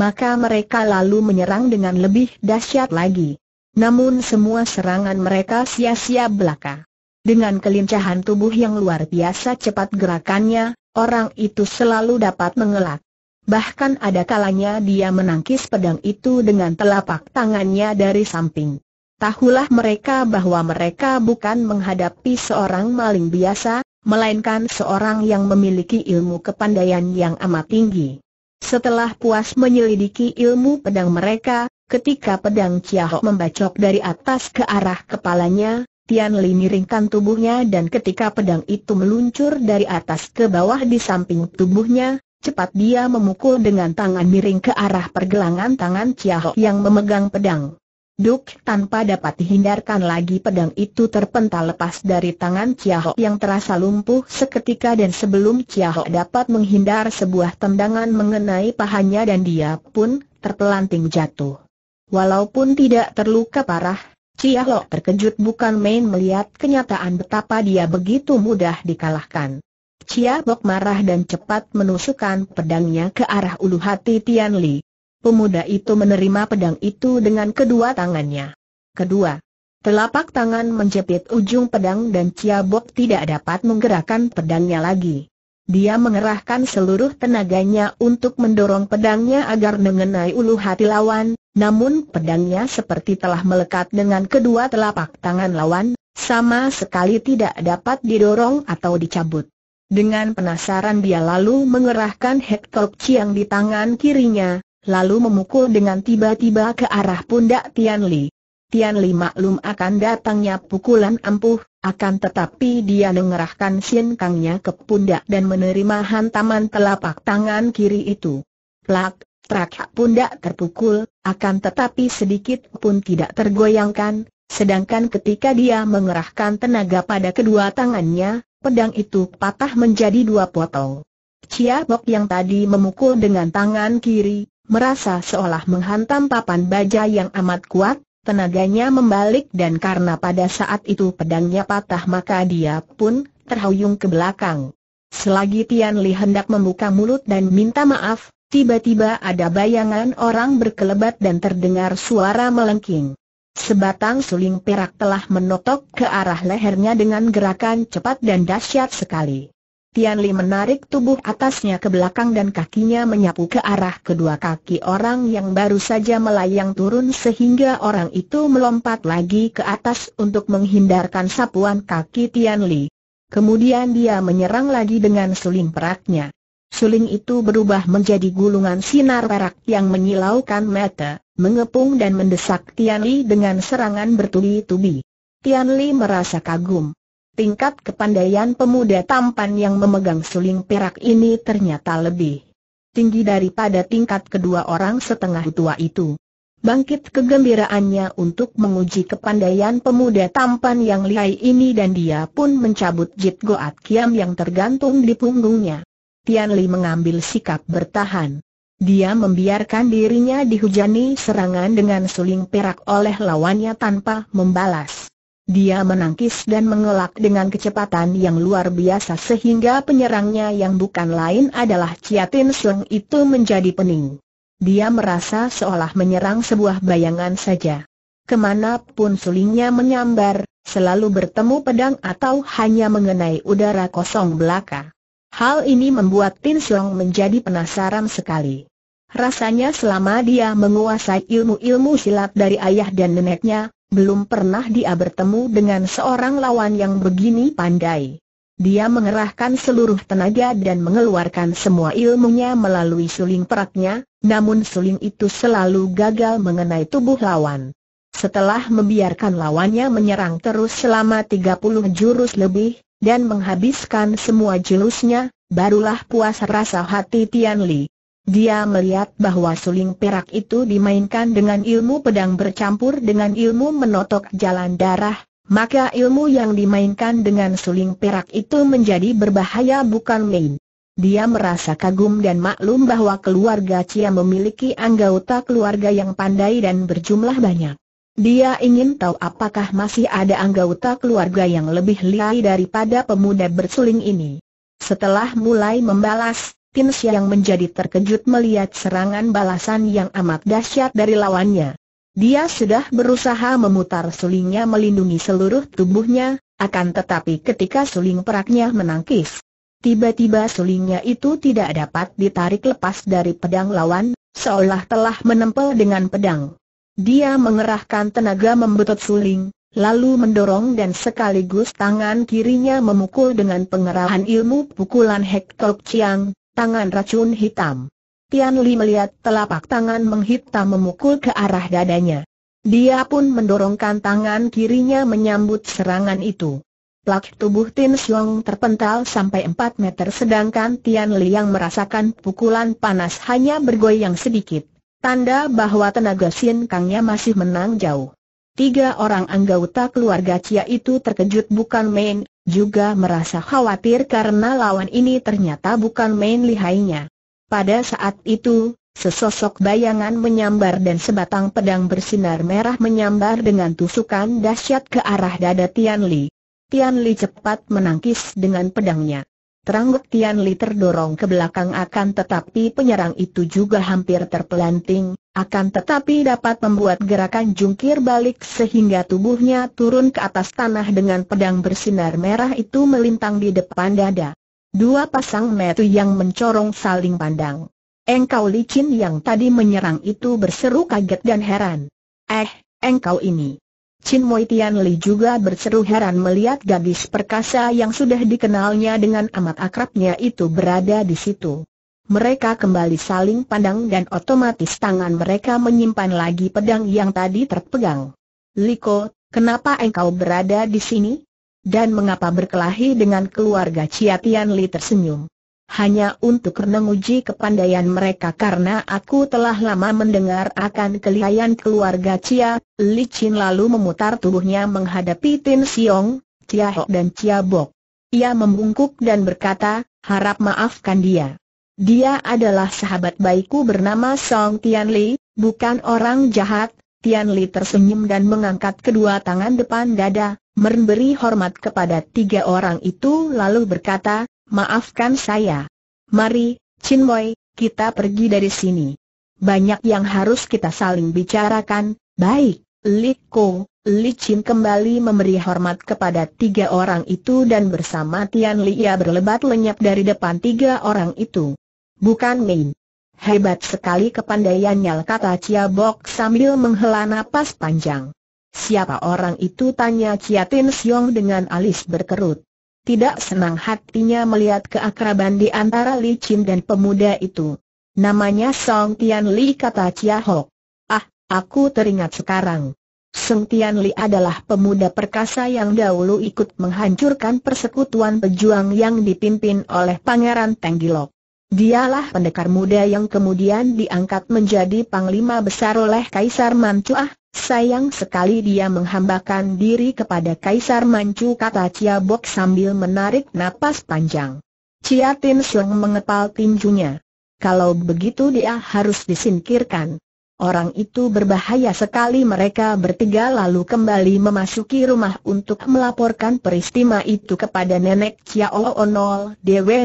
maka mereka lalu menyerang dengan lebih dahsyat lagi. Namun semua serangan mereka sia-sia belaka. Dengan kelincahan tubuh yang luar biasa cepat gerakannya, orang itu selalu dapat mengelak. Bahkan ada kalanya dia menangkis pedang itu dengan telapak tangannya dari samping. Tahulah mereka bahwa mereka bukan menghadapi seorang maling biasa, melainkan seorang yang memiliki ilmu kepandaian yang amat tinggi. Setelah puas menyelidiki ilmu pedang mereka, ketika pedang Ciahok membacok dari atas ke arah kepalanya, Tian Li miringkan tubuhnya dan ketika pedang itu meluncur dari atas ke bawah di samping tubuhnya, cepat dia memukul dengan tangan miring ke arah pergelangan tangan Ciahok yang memegang pedang. Duk tanpa dapat dihindarkan lagi pedang itu terpental lepas dari tangan Ciahok yang terasa lumpuh seketika dan sebelum Ciahok dapat menghindar sebuah tendangan mengenai pahanya dan dia pun terpelanting jatuh. Walaupun tidak terluka parah, Ciahok terkejut bukan main melihat kenyataan betapa dia begitu mudah dikalahkan. Ciahok marah dan cepat menusukkan pedangnya ke arah ulu hati Tian Li pemuda itu menerima pedang itu dengan kedua tangannya. Kedua, telapak tangan menjepit ujung pedang dan Ciabok tidak dapat menggerakkan pedangnya lagi. Dia mengerahkan seluruh tenaganya untuk mendorong pedangnya agar mengenai ulu hati lawan, namun pedangnya seperti telah melekat dengan kedua telapak tangan lawan, sama sekali tidak dapat didorong atau dicabut. Dengan penasaran dia lalu mengerahkan head Chiang di tangan kirinya, lalu memukul dengan tiba-tiba ke arah pundak Tian Li. Tian Li maklum akan datangnya pukulan ampuh, akan tetapi dia mengerahkan Shin Kangnya ke pundak dan menerima hantaman telapak tangan kiri itu. Plak, trak pundak terpukul, akan tetapi sedikit pun tidak tergoyangkan, sedangkan ketika dia mengerahkan tenaga pada kedua tangannya, pedang itu patah menjadi dua potong. Cia Bok yang tadi memukul dengan tangan kiri, merasa seolah menghantam papan baja yang amat kuat, tenaganya membalik dan karena pada saat itu pedangnya patah maka dia pun terhuyung ke belakang. Selagi Tian Li hendak membuka mulut dan minta maaf, tiba-tiba ada bayangan orang berkelebat dan terdengar suara melengking. Sebatang suling perak telah menotok ke arah lehernya dengan gerakan cepat dan dahsyat sekali. Tian Li menarik tubuh atasnya ke belakang dan kakinya menyapu ke arah kedua kaki orang yang baru saja melayang turun sehingga orang itu melompat lagi ke atas untuk menghindarkan sapuan kaki Tian Li. Kemudian dia menyerang lagi dengan suling peraknya. Suling itu berubah menjadi gulungan sinar perak yang menyilaukan mata, mengepung dan mendesak Tian Li dengan serangan bertubi-tubi. Tian Li merasa kagum. Tingkat kepandaian pemuda tampan yang memegang suling perak ini ternyata lebih tinggi daripada tingkat kedua orang setengah tua itu. Bangkit kegembiraannya untuk menguji kepandaian pemuda tampan yang lihai ini dan dia pun mencabut jit goat kiam yang tergantung di punggungnya. Tian Li mengambil sikap bertahan. Dia membiarkan dirinya dihujani serangan dengan suling perak oleh lawannya tanpa membalas. Dia menangkis dan mengelak dengan kecepatan yang luar biasa sehingga penyerangnya yang bukan lain adalah Ciatin Sleng itu menjadi pening. Dia merasa seolah menyerang sebuah bayangan saja. Kemanapun sulingnya menyambar, selalu bertemu pedang atau hanya mengenai udara kosong belaka. Hal ini membuat Tin Siong menjadi penasaran sekali. Rasanya selama dia menguasai ilmu-ilmu silat dari ayah dan neneknya, belum pernah dia bertemu dengan seorang lawan yang begini pandai. Dia mengerahkan seluruh tenaga dan mengeluarkan semua ilmunya melalui suling peraknya, namun suling itu selalu gagal mengenai tubuh lawan. Setelah membiarkan lawannya menyerang terus selama 30 jurus lebih, dan menghabiskan semua jurusnya, barulah puas rasa hati Tian Li. Dia melihat bahwa suling perak itu dimainkan dengan ilmu pedang bercampur dengan ilmu menotok jalan darah, maka ilmu yang dimainkan dengan suling perak itu menjadi berbahaya bukan main. Dia merasa kagum dan maklum bahwa keluarga Cia memiliki anggota keluarga yang pandai dan berjumlah banyak. Dia ingin tahu apakah masih ada anggota keluarga yang lebih liai daripada pemuda bersuling ini. Setelah mulai membalas, Tim Siang menjadi terkejut melihat serangan balasan yang amat dahsyat dari lawannya. Dia sudah berusaha memutar sulingnya melindungi seluruh tubuhnya, akan tetapi ketika suling peraknya menangkis, tiba-tiba sulingnya itu tidak dapat ditarik lepas dari pedang lawan, seolah telah menempel dengan pedang. Dia mengerahkan tenaga membetot suling, lalu mendorong dan sekaligus tangan kirinya memukul dengan pengerahan ilmu pukulan Hektok Chiang, Tangan racun hitam. Tian Li melihat telapak tangan menghitam memukul ke arah dadanya. Dia pun mendorongkan tangan kirinya menyambut serangan itu. Plak tubuh Tin Xiong terpental sampai 4 meter sedangkan Tian Li yang merasakan pukulan panas hanya bergoyang sedikit. Tanda bahwa tenaga Sin Kangnya masih menang jauh. Tiga orang anggota keluarga Cia itu terkejut bukan main, juga merasa khawatir karena lawan ini ternyata bukan main lihainya. Pada saat itu, sesosok bayangan menyambar dan sebatang pedang bersinar merah menyambar dengan tusukan dahsyat ke arah dada Tian Li. Tian Li cepat menangkis dengan pedangnya. Terangguk Tian Li terdorong ke belakang akan tetapi penyerang itu juga hampir terpelanting, akan tetapi dapat membuat gerakan jungkir balik sehingga tubuhnya turun ke atas tanah dengan pedang bersinar merah itu melintang di depan dada. Dua pasang metu yang mencorong saling pandang. Engkau licin yang tadi menyerang itu berseru kaget dan heran. Eh, engkau ini. Chin Moi Tian Li juga berseru heran melihat gadis perkasa yang sudah dikenalnya dengan amat akrabnya itu berada di situ mereka kembali saling pandang dan otomatis tangan mereka menyimpan lagi pedang yang tadi terpegang. Liko, kenapa engkau berada di sini? Dan mengapa berkelahi dengan keluarga Ciatian Li tersenyum? Hanya untuk menguji kepandaian mereka karena aku telah lama mendengar akan kelihayan keluarga Cia, Li Chin lalu memutar tubuhnya menghadapi Tin Siong, Chia Ho dan Chia Bok. Ia membungkuk dan berkata, harap maafkan dia. Dia adalah sahabat baikku bernama Song Tianli, bukan orang jahat. Tianli tersenyum dan mengangkat kedua tangan depan dada, memberi hormat kepada tiga orang itu lalu berkata, maafkan saya. Mari, Chin Boy, kita pergi dari sini. Banyak yang harus kita saling bicarakan, baik, Li Ko, Li Chin kembali memberi hormat kepada tiga orang itu dan bersama Tianli ia berlebat lenyap dari depan tiga orang itu. Bukan main. Hebat sekali kepandaiannya kata Cia Bok sambil menghela nafas panjang. Siapa orang itu tanya Cia Tin Siong dengan alis berkerut. Tidak senang hatinya melihat keakraban di antara Li Chin dan pemuda itu. Namanya Song Tian Li kata Cia Hok. Ah, aku teringat sekarang. Song Tian Li adalah pemuda perkasa yang dahulu ikut menghancurkan persekutuan pejuang yang dipimpin oleh Pangeran Tenggilok. Dialah pendekar muda yang kemudian diangkat menjadi panglima besar oleh Kaisar Mancuah. Sayang sekali dia menghambakan diri kepada Kaisar Manchu kata Cia Bok sambil menarik napas panjang. Cia Tin Siong mengepal tinjunya. Kalau begitu dia harus disingkirkan. Orang itu berbahaya sekali mereka bertiga lalu kembali memasuki rumah untuk melaporkan peristiwa itu kepada nenek Chia Nol Dewe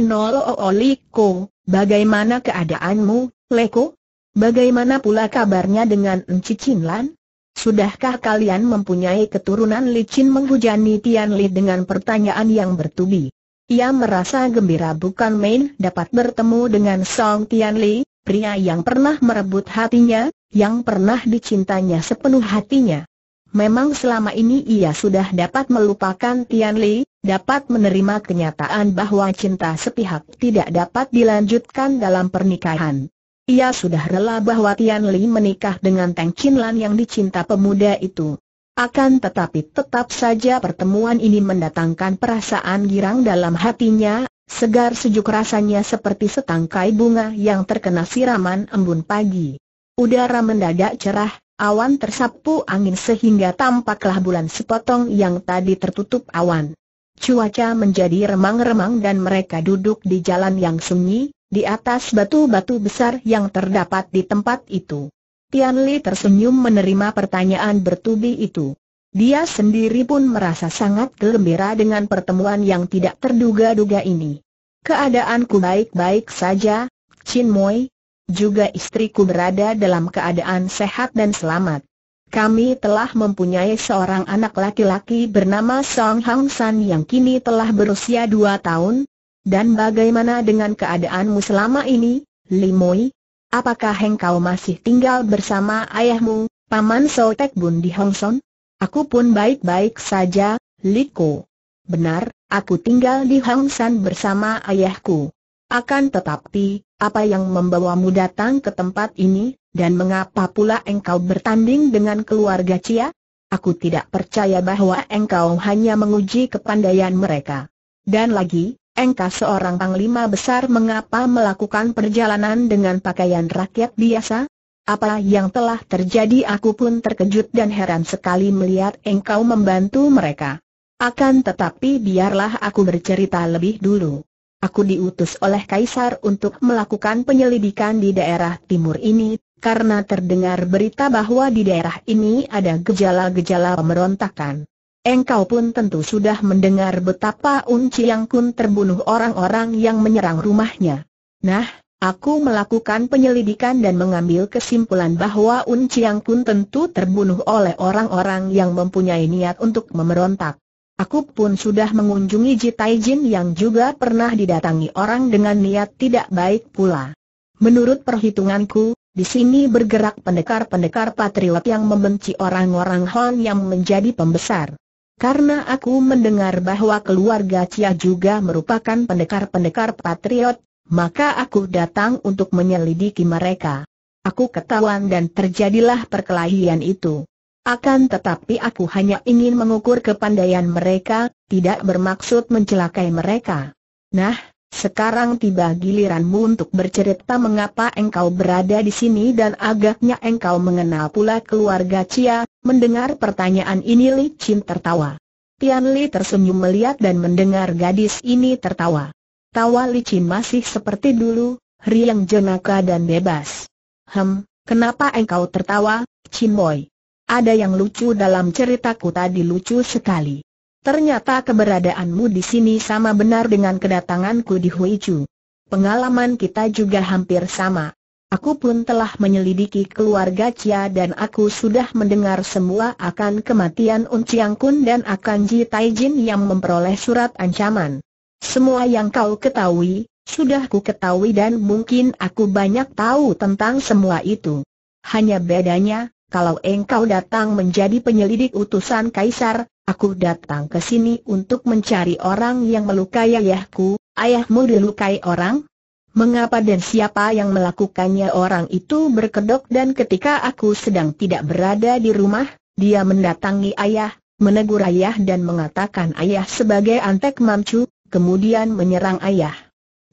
Liko. Bagaimana keadaanmu, Leko? Bagaimana pula kabarnya dengan Enci Chinlan? Sudahkah kalian mempunyai keturunan licin menghujani Tian Li dengan pertanyaan yang bertubi? Ia merasa gembira bukan main dapat bertemu dengan Song Tian Li, pria yang pernah merebut hatinya, yang pernah dicintanya sepenuh hatinya. Memang selama ini ia sudah dapat melupakan Tian Li, dapat menerima kenyataan bahwa cinta sepihak tidak dapat dilanjutkan dalam pernikahan. Ia sudah rela bahwa Tian Li menikah dengan Teng Chin Lan yang dicinta pemuda itu. Akan tetapi tetap saja pertemuan ini mendatangkan perasaan girang dalam hatinya, Segar sejuk rasanya seperti setangkai bunga yang terkena siraman embun pagi. Udara mendadak cerah, awan tersapu angin sehingga tampaklah bulan sepotong yang tadi tertutup awan. Cuaca menjadi remang-remang dan mereka duduk di jalan yang sunyi, di atas batu-batu besar yang terdapat di tempat itu. Tian Li tersenyum menerima pertanyaan bertubi itu. Dia sendiri pun merasa sangat gembira dengan pertemuan yang tidak terduga-duga ini. Keadaanku baik-baik saja, Chin Moi. Juga istriku berada dalam keadaan sehat dan selamat. Kami telah mempunyai seorang anak laki-laki bernama Song Hang San yang kini telah berusia dua tahun. Dan bagaimana dengan keadaanmu selama ini, Limoi? Apakah engkau masih tinggal bersama ayahmu, Paman So Sotek Bun di Hong Son? Aku pun baik-baik saja, Liko. Benar, aku tinggal di Hang San bersama ayahku. Akan tetapi, apa yang membawamu datang ke tempat ini, dan mengapa pula engkau bertanding dengan keluarga Cia? Aku tidak percaya bahwa engkau hanya menguji kepandaian mereka. Dan lagi, engkau seorang panglima besar mengapa melakukan perjalanan dengan pakaian rakyat biasa? Apa yang telah terjadi aku pun terkejut dan heran sekali melihat engkau membantu mereka. Akan tetapi biarlah aku bercerita lebih dulu. Aku diutus oleh Kaisar untuk melakukan penyelidikan di daerah timur ini, karena terdengar berita bahwa di daerah ini ada gejala-gejala pemberontakan. Engkau pun tentu sudah mendengar betapa Unci Yang Kun terbunuh orang-orang yang menyerang rumahnya. Nah, Aku melakukan penyelidikan dan mengambil kesimpulan bahwa Un Chiang Kun tentu terbunuh oleh orang-orang yang mempunyai niat untuk memerontak. Aku pun sudah mengunjungi Jitai Jin yang juga pernah didatangi orang dengan niat tidak baik pula. Menurut perhitunganku, di sini bergerak pendekar-pendekar patriot yang membenci orang-orang Hon yang menjadi pembesar. Karena aku mendengar bahwa keluarga Cia juga merupakan pendekar-pendekar patriot, maka aku datang untuk menyelidiki mereka. Aku ketahuan dan terjadilah perkelahian itu. Akan tetapi aku hanya ingin mengukur kepandaian mereka, tidak bermaksud mencelakai mereka. Nah, sekarang tiba giliranmu untuk bercerita mengapa engkau berada di sini dan agaknya engkau mengenal pula keluarga Cia. Mendengar pertanyaan ini Li Chin tertawa. Tian Li tersenyum melihat dan mendengar gadis ini tertawa. Tawa Lici masih seperti dulu, riang jenaka dan bebas. Hem, kenapa engkau tertawa, Cimoy? Ada yang lucu dalam ceritaku tadi lucu sekali. Ternyata keberadaanmu di sini sama benar dengan kedatanganku di Huichu. Pengalaman kita juga hampir sama. Aku pun telah menyelidiki keluarga Cia dan aku sudah mendengar semua akan kematian Un Chiang Kun dan akan Ji Taijin yang memperoleh surat ancaman. Semua yang kau ketahui, sudah ku ketahui dan mungkin aku banyak tahu tentang semua itu. Hanya bedanya, kalau engkau datang menjadi penyelidik utusan kaisar, aku datang ke sini untuk mencari orang yang melukai ayahku, ayahmu dilukai orang? Mengapa dan siapa yang melakukannya orang itu berkedok dan ketika aku sedang tidak berada di rumah, dia mendatangi ayah, menegur ayah dan mengatakan ayah sebagai antek mamcu, kemudian menyerang ayah.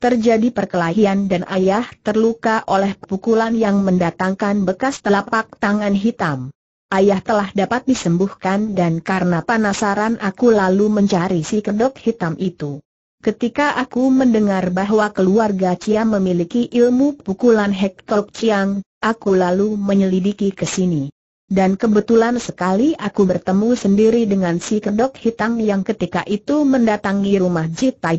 Terjadi perkelahian dan ayah terluka oleh pukulan yang mendatangkan bekas telapak tangan hitam. Ayah telah dapat disembuhkan dan karena penasaran aku lalu mencari si kedok hitam itu. Ketika aku mendengar bahwa keluarga Chia memiliki ilmu pukulan Hektok Chiang, aku lalu menyelidiki ke sini. Dan kebetulan sekali aku bertemu sendiri dengan si kedok hitam yang ketika itu mendatangi rumah Jit Tai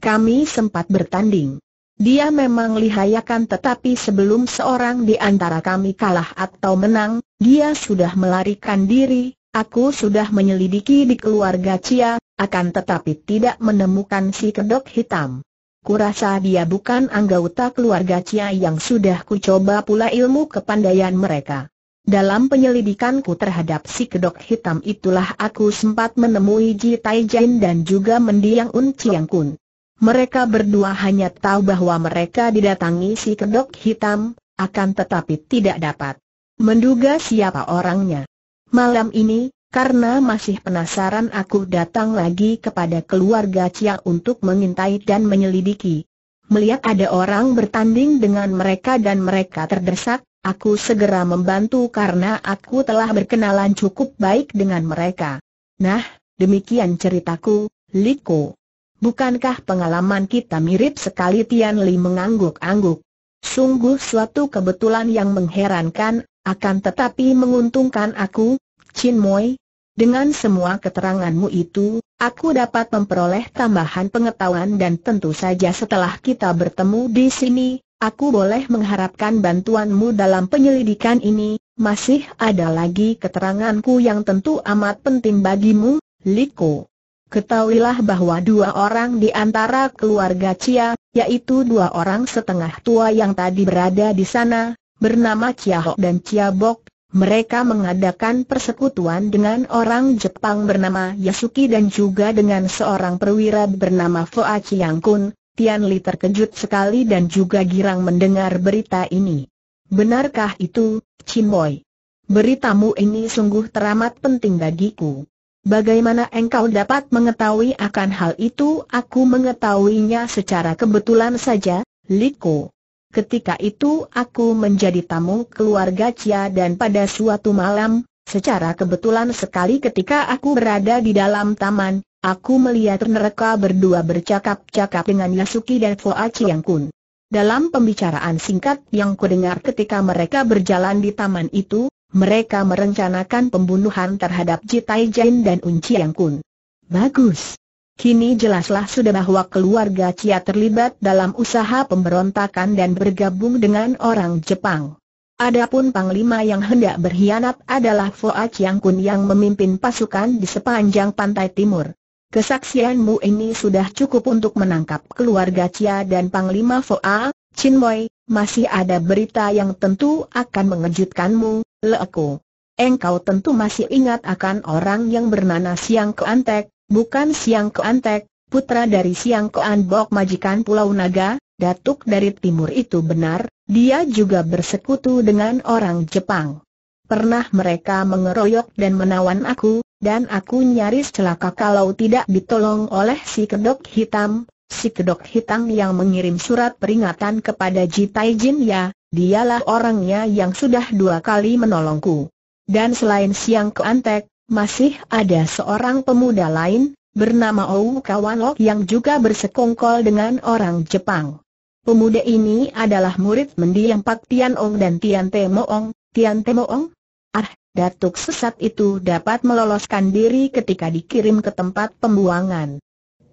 Kami sempat bertanding. Dia memang lihayakan tetapi sebelum seorang di antara kami kalah atau menang, dia sudah melarikan diri, aku sudah menyelidiki di keluarga Cia, akan tetapi tidak menemukan si kedok hitam. Kurasa dia bukan anggota keluarga Cia yang sudah kucoba pula ilmu kepandaian mereka. Dalam penyelidikanku terhadap si kedok hitam itulah aku sempat menemui Ji Taijin dan juga mendiang Un Chiang Kun. Mereka berdua hanya tahu bahwa mereka didatangi si kedok hitam, akan tetapi tidak dapat menduga siapa orangnya. Malam ini, karena masih penasaran aku datang lagi kepada keluarga Chia untuk mengintai dan menyelidiki. Melihat ada orang bertanding dengan mereka dan mereka terdesak, Aku segera membantu karena aku telah berkenalan cukup baik dengan mereka. Nah, demikian ceritaku, Liko. Bukankah pengalaman kita mirip sekali Tian Li mengangguk-angguk? Sungguh suatu kebetulan yang mengherankan, akan tetapi menguntungkan aku, Chin Moi. Dengan semua keteranganmu itu, aku dapat memperoleh tambahan pengetahuan dan tentu saja setelah kita bertemu di sini, Aku boleh mengharapkan bantuanmu dalam penyelidikan ini, masih ada lagi keteranganku yang tentu amat penting bagimu, Liko. Ketahuilah bahwa dua orang di antara keluarga Cia, yaitu dua orang setengah tua yang tadi berada di sana, bernama Cia Hok dan Cia Bok, mereka mengadakan persekutuan dengan orang Jepang bernama Yasuki dan juga dengan seorang perwira bernama Foa Chiang Kun, Tian Li terkejut sekali dan juga girang mendengar berita ini. Benarkah itu, Chin Boy? Beritamu ini sungguh teramat penting bagiku. Bagaimana engkau dapat mengetahui akan hal itu? Aku mengetahuinya secara kebetulan saja, Liko. Ketika itu aku menjadi tamu keluarga Cia dan pada suatu malam, Secara kebetulan sekali ketika aku berada di dalam taman, Aku melihat mereka berdua bercakap-cakap dengan Yasuki dan Foa Chiang Kun. Dalam pembicaraan singkat yang kudengar ketika mereka berjalan di taman itu, mereka merencanakan pembunuhan terhadap Jitai Jain dan Un Chiang Kun. Bagus. Kini jelaslah sudah bahwa keluarga Chia terlibat dalam usaha pemberontakan dan bergabung dengan orang Jepang. Adapun panglima yang hendak berkhianat adalah Foa Chiang Kun yang memimpin pasukan di sepanjang pantai timur. Kesaksianmu ini sudah cukup untuk menangkap keluarga Cia dan Panglima Foa, Chin Moi, masih ada berita yang tentu akan mengejutkanmu, Leku. Engkau tentu masih ingat akan orang yang bernama Siang Keantek, bukan Siang Keantek, putra dari Siang Kean Bok majikan Pulau Naga, datuk dari timur itu benar, dia juga bersekutu dengan orang Jepang. Pernah mereka mengeroyok dan menawan aku, dan aku nyaris celaka kalau tidak ditolong oleh si kedok hitam, si kedok hitam yang mengirim surat peringatan kepada Ji Tai Jin ya, dialah orangnya yang sudah dua kali menolongku. Dan selain Siang Keantek, masih ada seorang pemuda lain, bernama Ou Kawanlok yang juga bersekongkol dengan orang Jepang. Pemuda ini adalah murid mendiang Pak Tian Ong dan Tian Te Moong. Tian Te Moong Ah, datuk sesat itu dapat meloloskan diri ketika dikirim ke tempat pembuangan.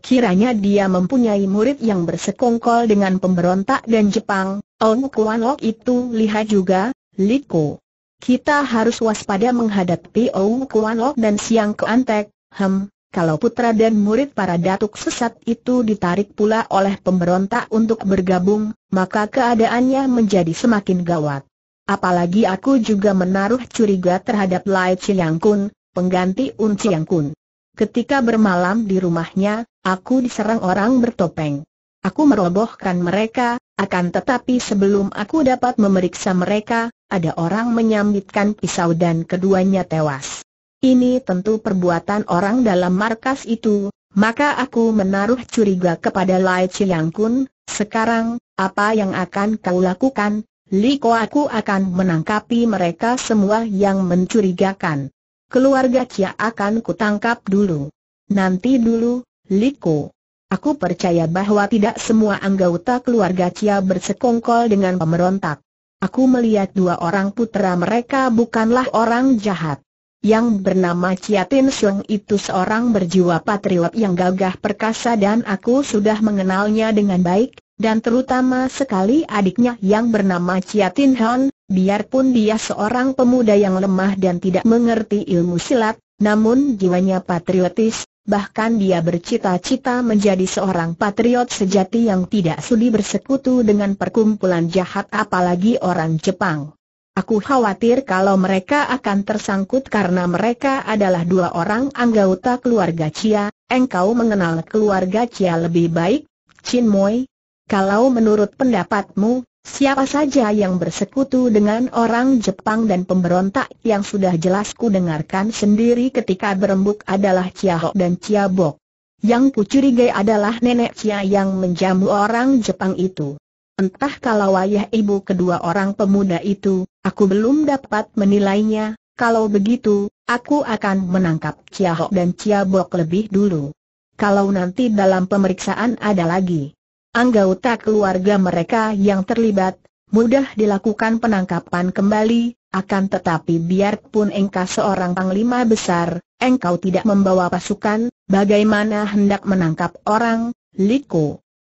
Kiranya dia mempunyai murid yang bersekongkol dengan pemberontak dan Jepang, Ong Kuan Lok itu lihat juga, Liko. Kita harus waspada menghadapi Ong Kuan Lok dan Siang Keantek, hem, kalau putra dan murid para datuk sesat itu ditarik pula oleh pemberontak untuk bergabung, maka keadaannya menjadi semakin gawat. Apalagi aku juga menaruh curiga terhadap Lai Chiang Kun, pengganti Un Chiang Kun. Ketika bermalam di rumahnya, aku diserang orang bertopeng. Aku merobohkan mereka, akan tetapi sebelum aku dapat memeriksa mereka, ada orang menyambitkan pisau dan keduanya tewas. Ini tentu perbuatan orang dalam markas itu, maka aku menaruh curiga kepada Lai Chiang Kun, sekarang, apa yang akan kau lakukan? Liko aku akan menangkapi mereka semua yang mencurigakan. Keluarga Cia akan kutangkap dulu. Nanti dulu, Liko. Aku percaya bahwa tidak semua anggota keluarga Cia bersekongkol dengan pemberontak. Aku melihat dua orang putra mereka bukanlah orang jahat. Yang bernama Chia Tin Xiong itu seorang berjiwa patriot yang gagah perkasa dan aku sudah mengenalnya dengan baik, dan terutama sekali adiknya yang bernama Chia Tin Han, biarpun dia seorang pemuda yang lemah dan tidak mengerti ilmu silat, namun jiwanya patriotis, bahkan dia bercita-cita menjadi seorang patriot sejati yang tidak sudi bersekutu dengan perkumpulan jahat apalagi orang Jepang. Aku khawatir kalau mereka akan tersangkut karena mereka adalah dua orang anggota keluarga Chia. Engkau mengenal keluarga Chia lebih baik, Chin Moi, kalau menurut pendapatmu, siapa saja yang bersekutu dengan orang Jepang dan pemberontak yang sudah jelas ku dengarkan sendiri ketika berembuk adalah Ciahok dan Bok. Yang kucurigai adalah nenek Cia yang menjamu orang Jepang itu. Entah kalau ayah ibu kedua orang pemuda itu, aku belum dapat menilainya, kalau begitu, aku akan menangkap Ciahok dan Bok lebih dulu. Kalau nanti dalam pemeriksaan ada lagi anggota keluarga mereka yang terlibat, mudah dilakukan penangkapan kembali, akan tetapi biarpun engkau seorang panglima besar, engkau tidak membawa pasukan, bagaimana hendak menangkap orang, Liko?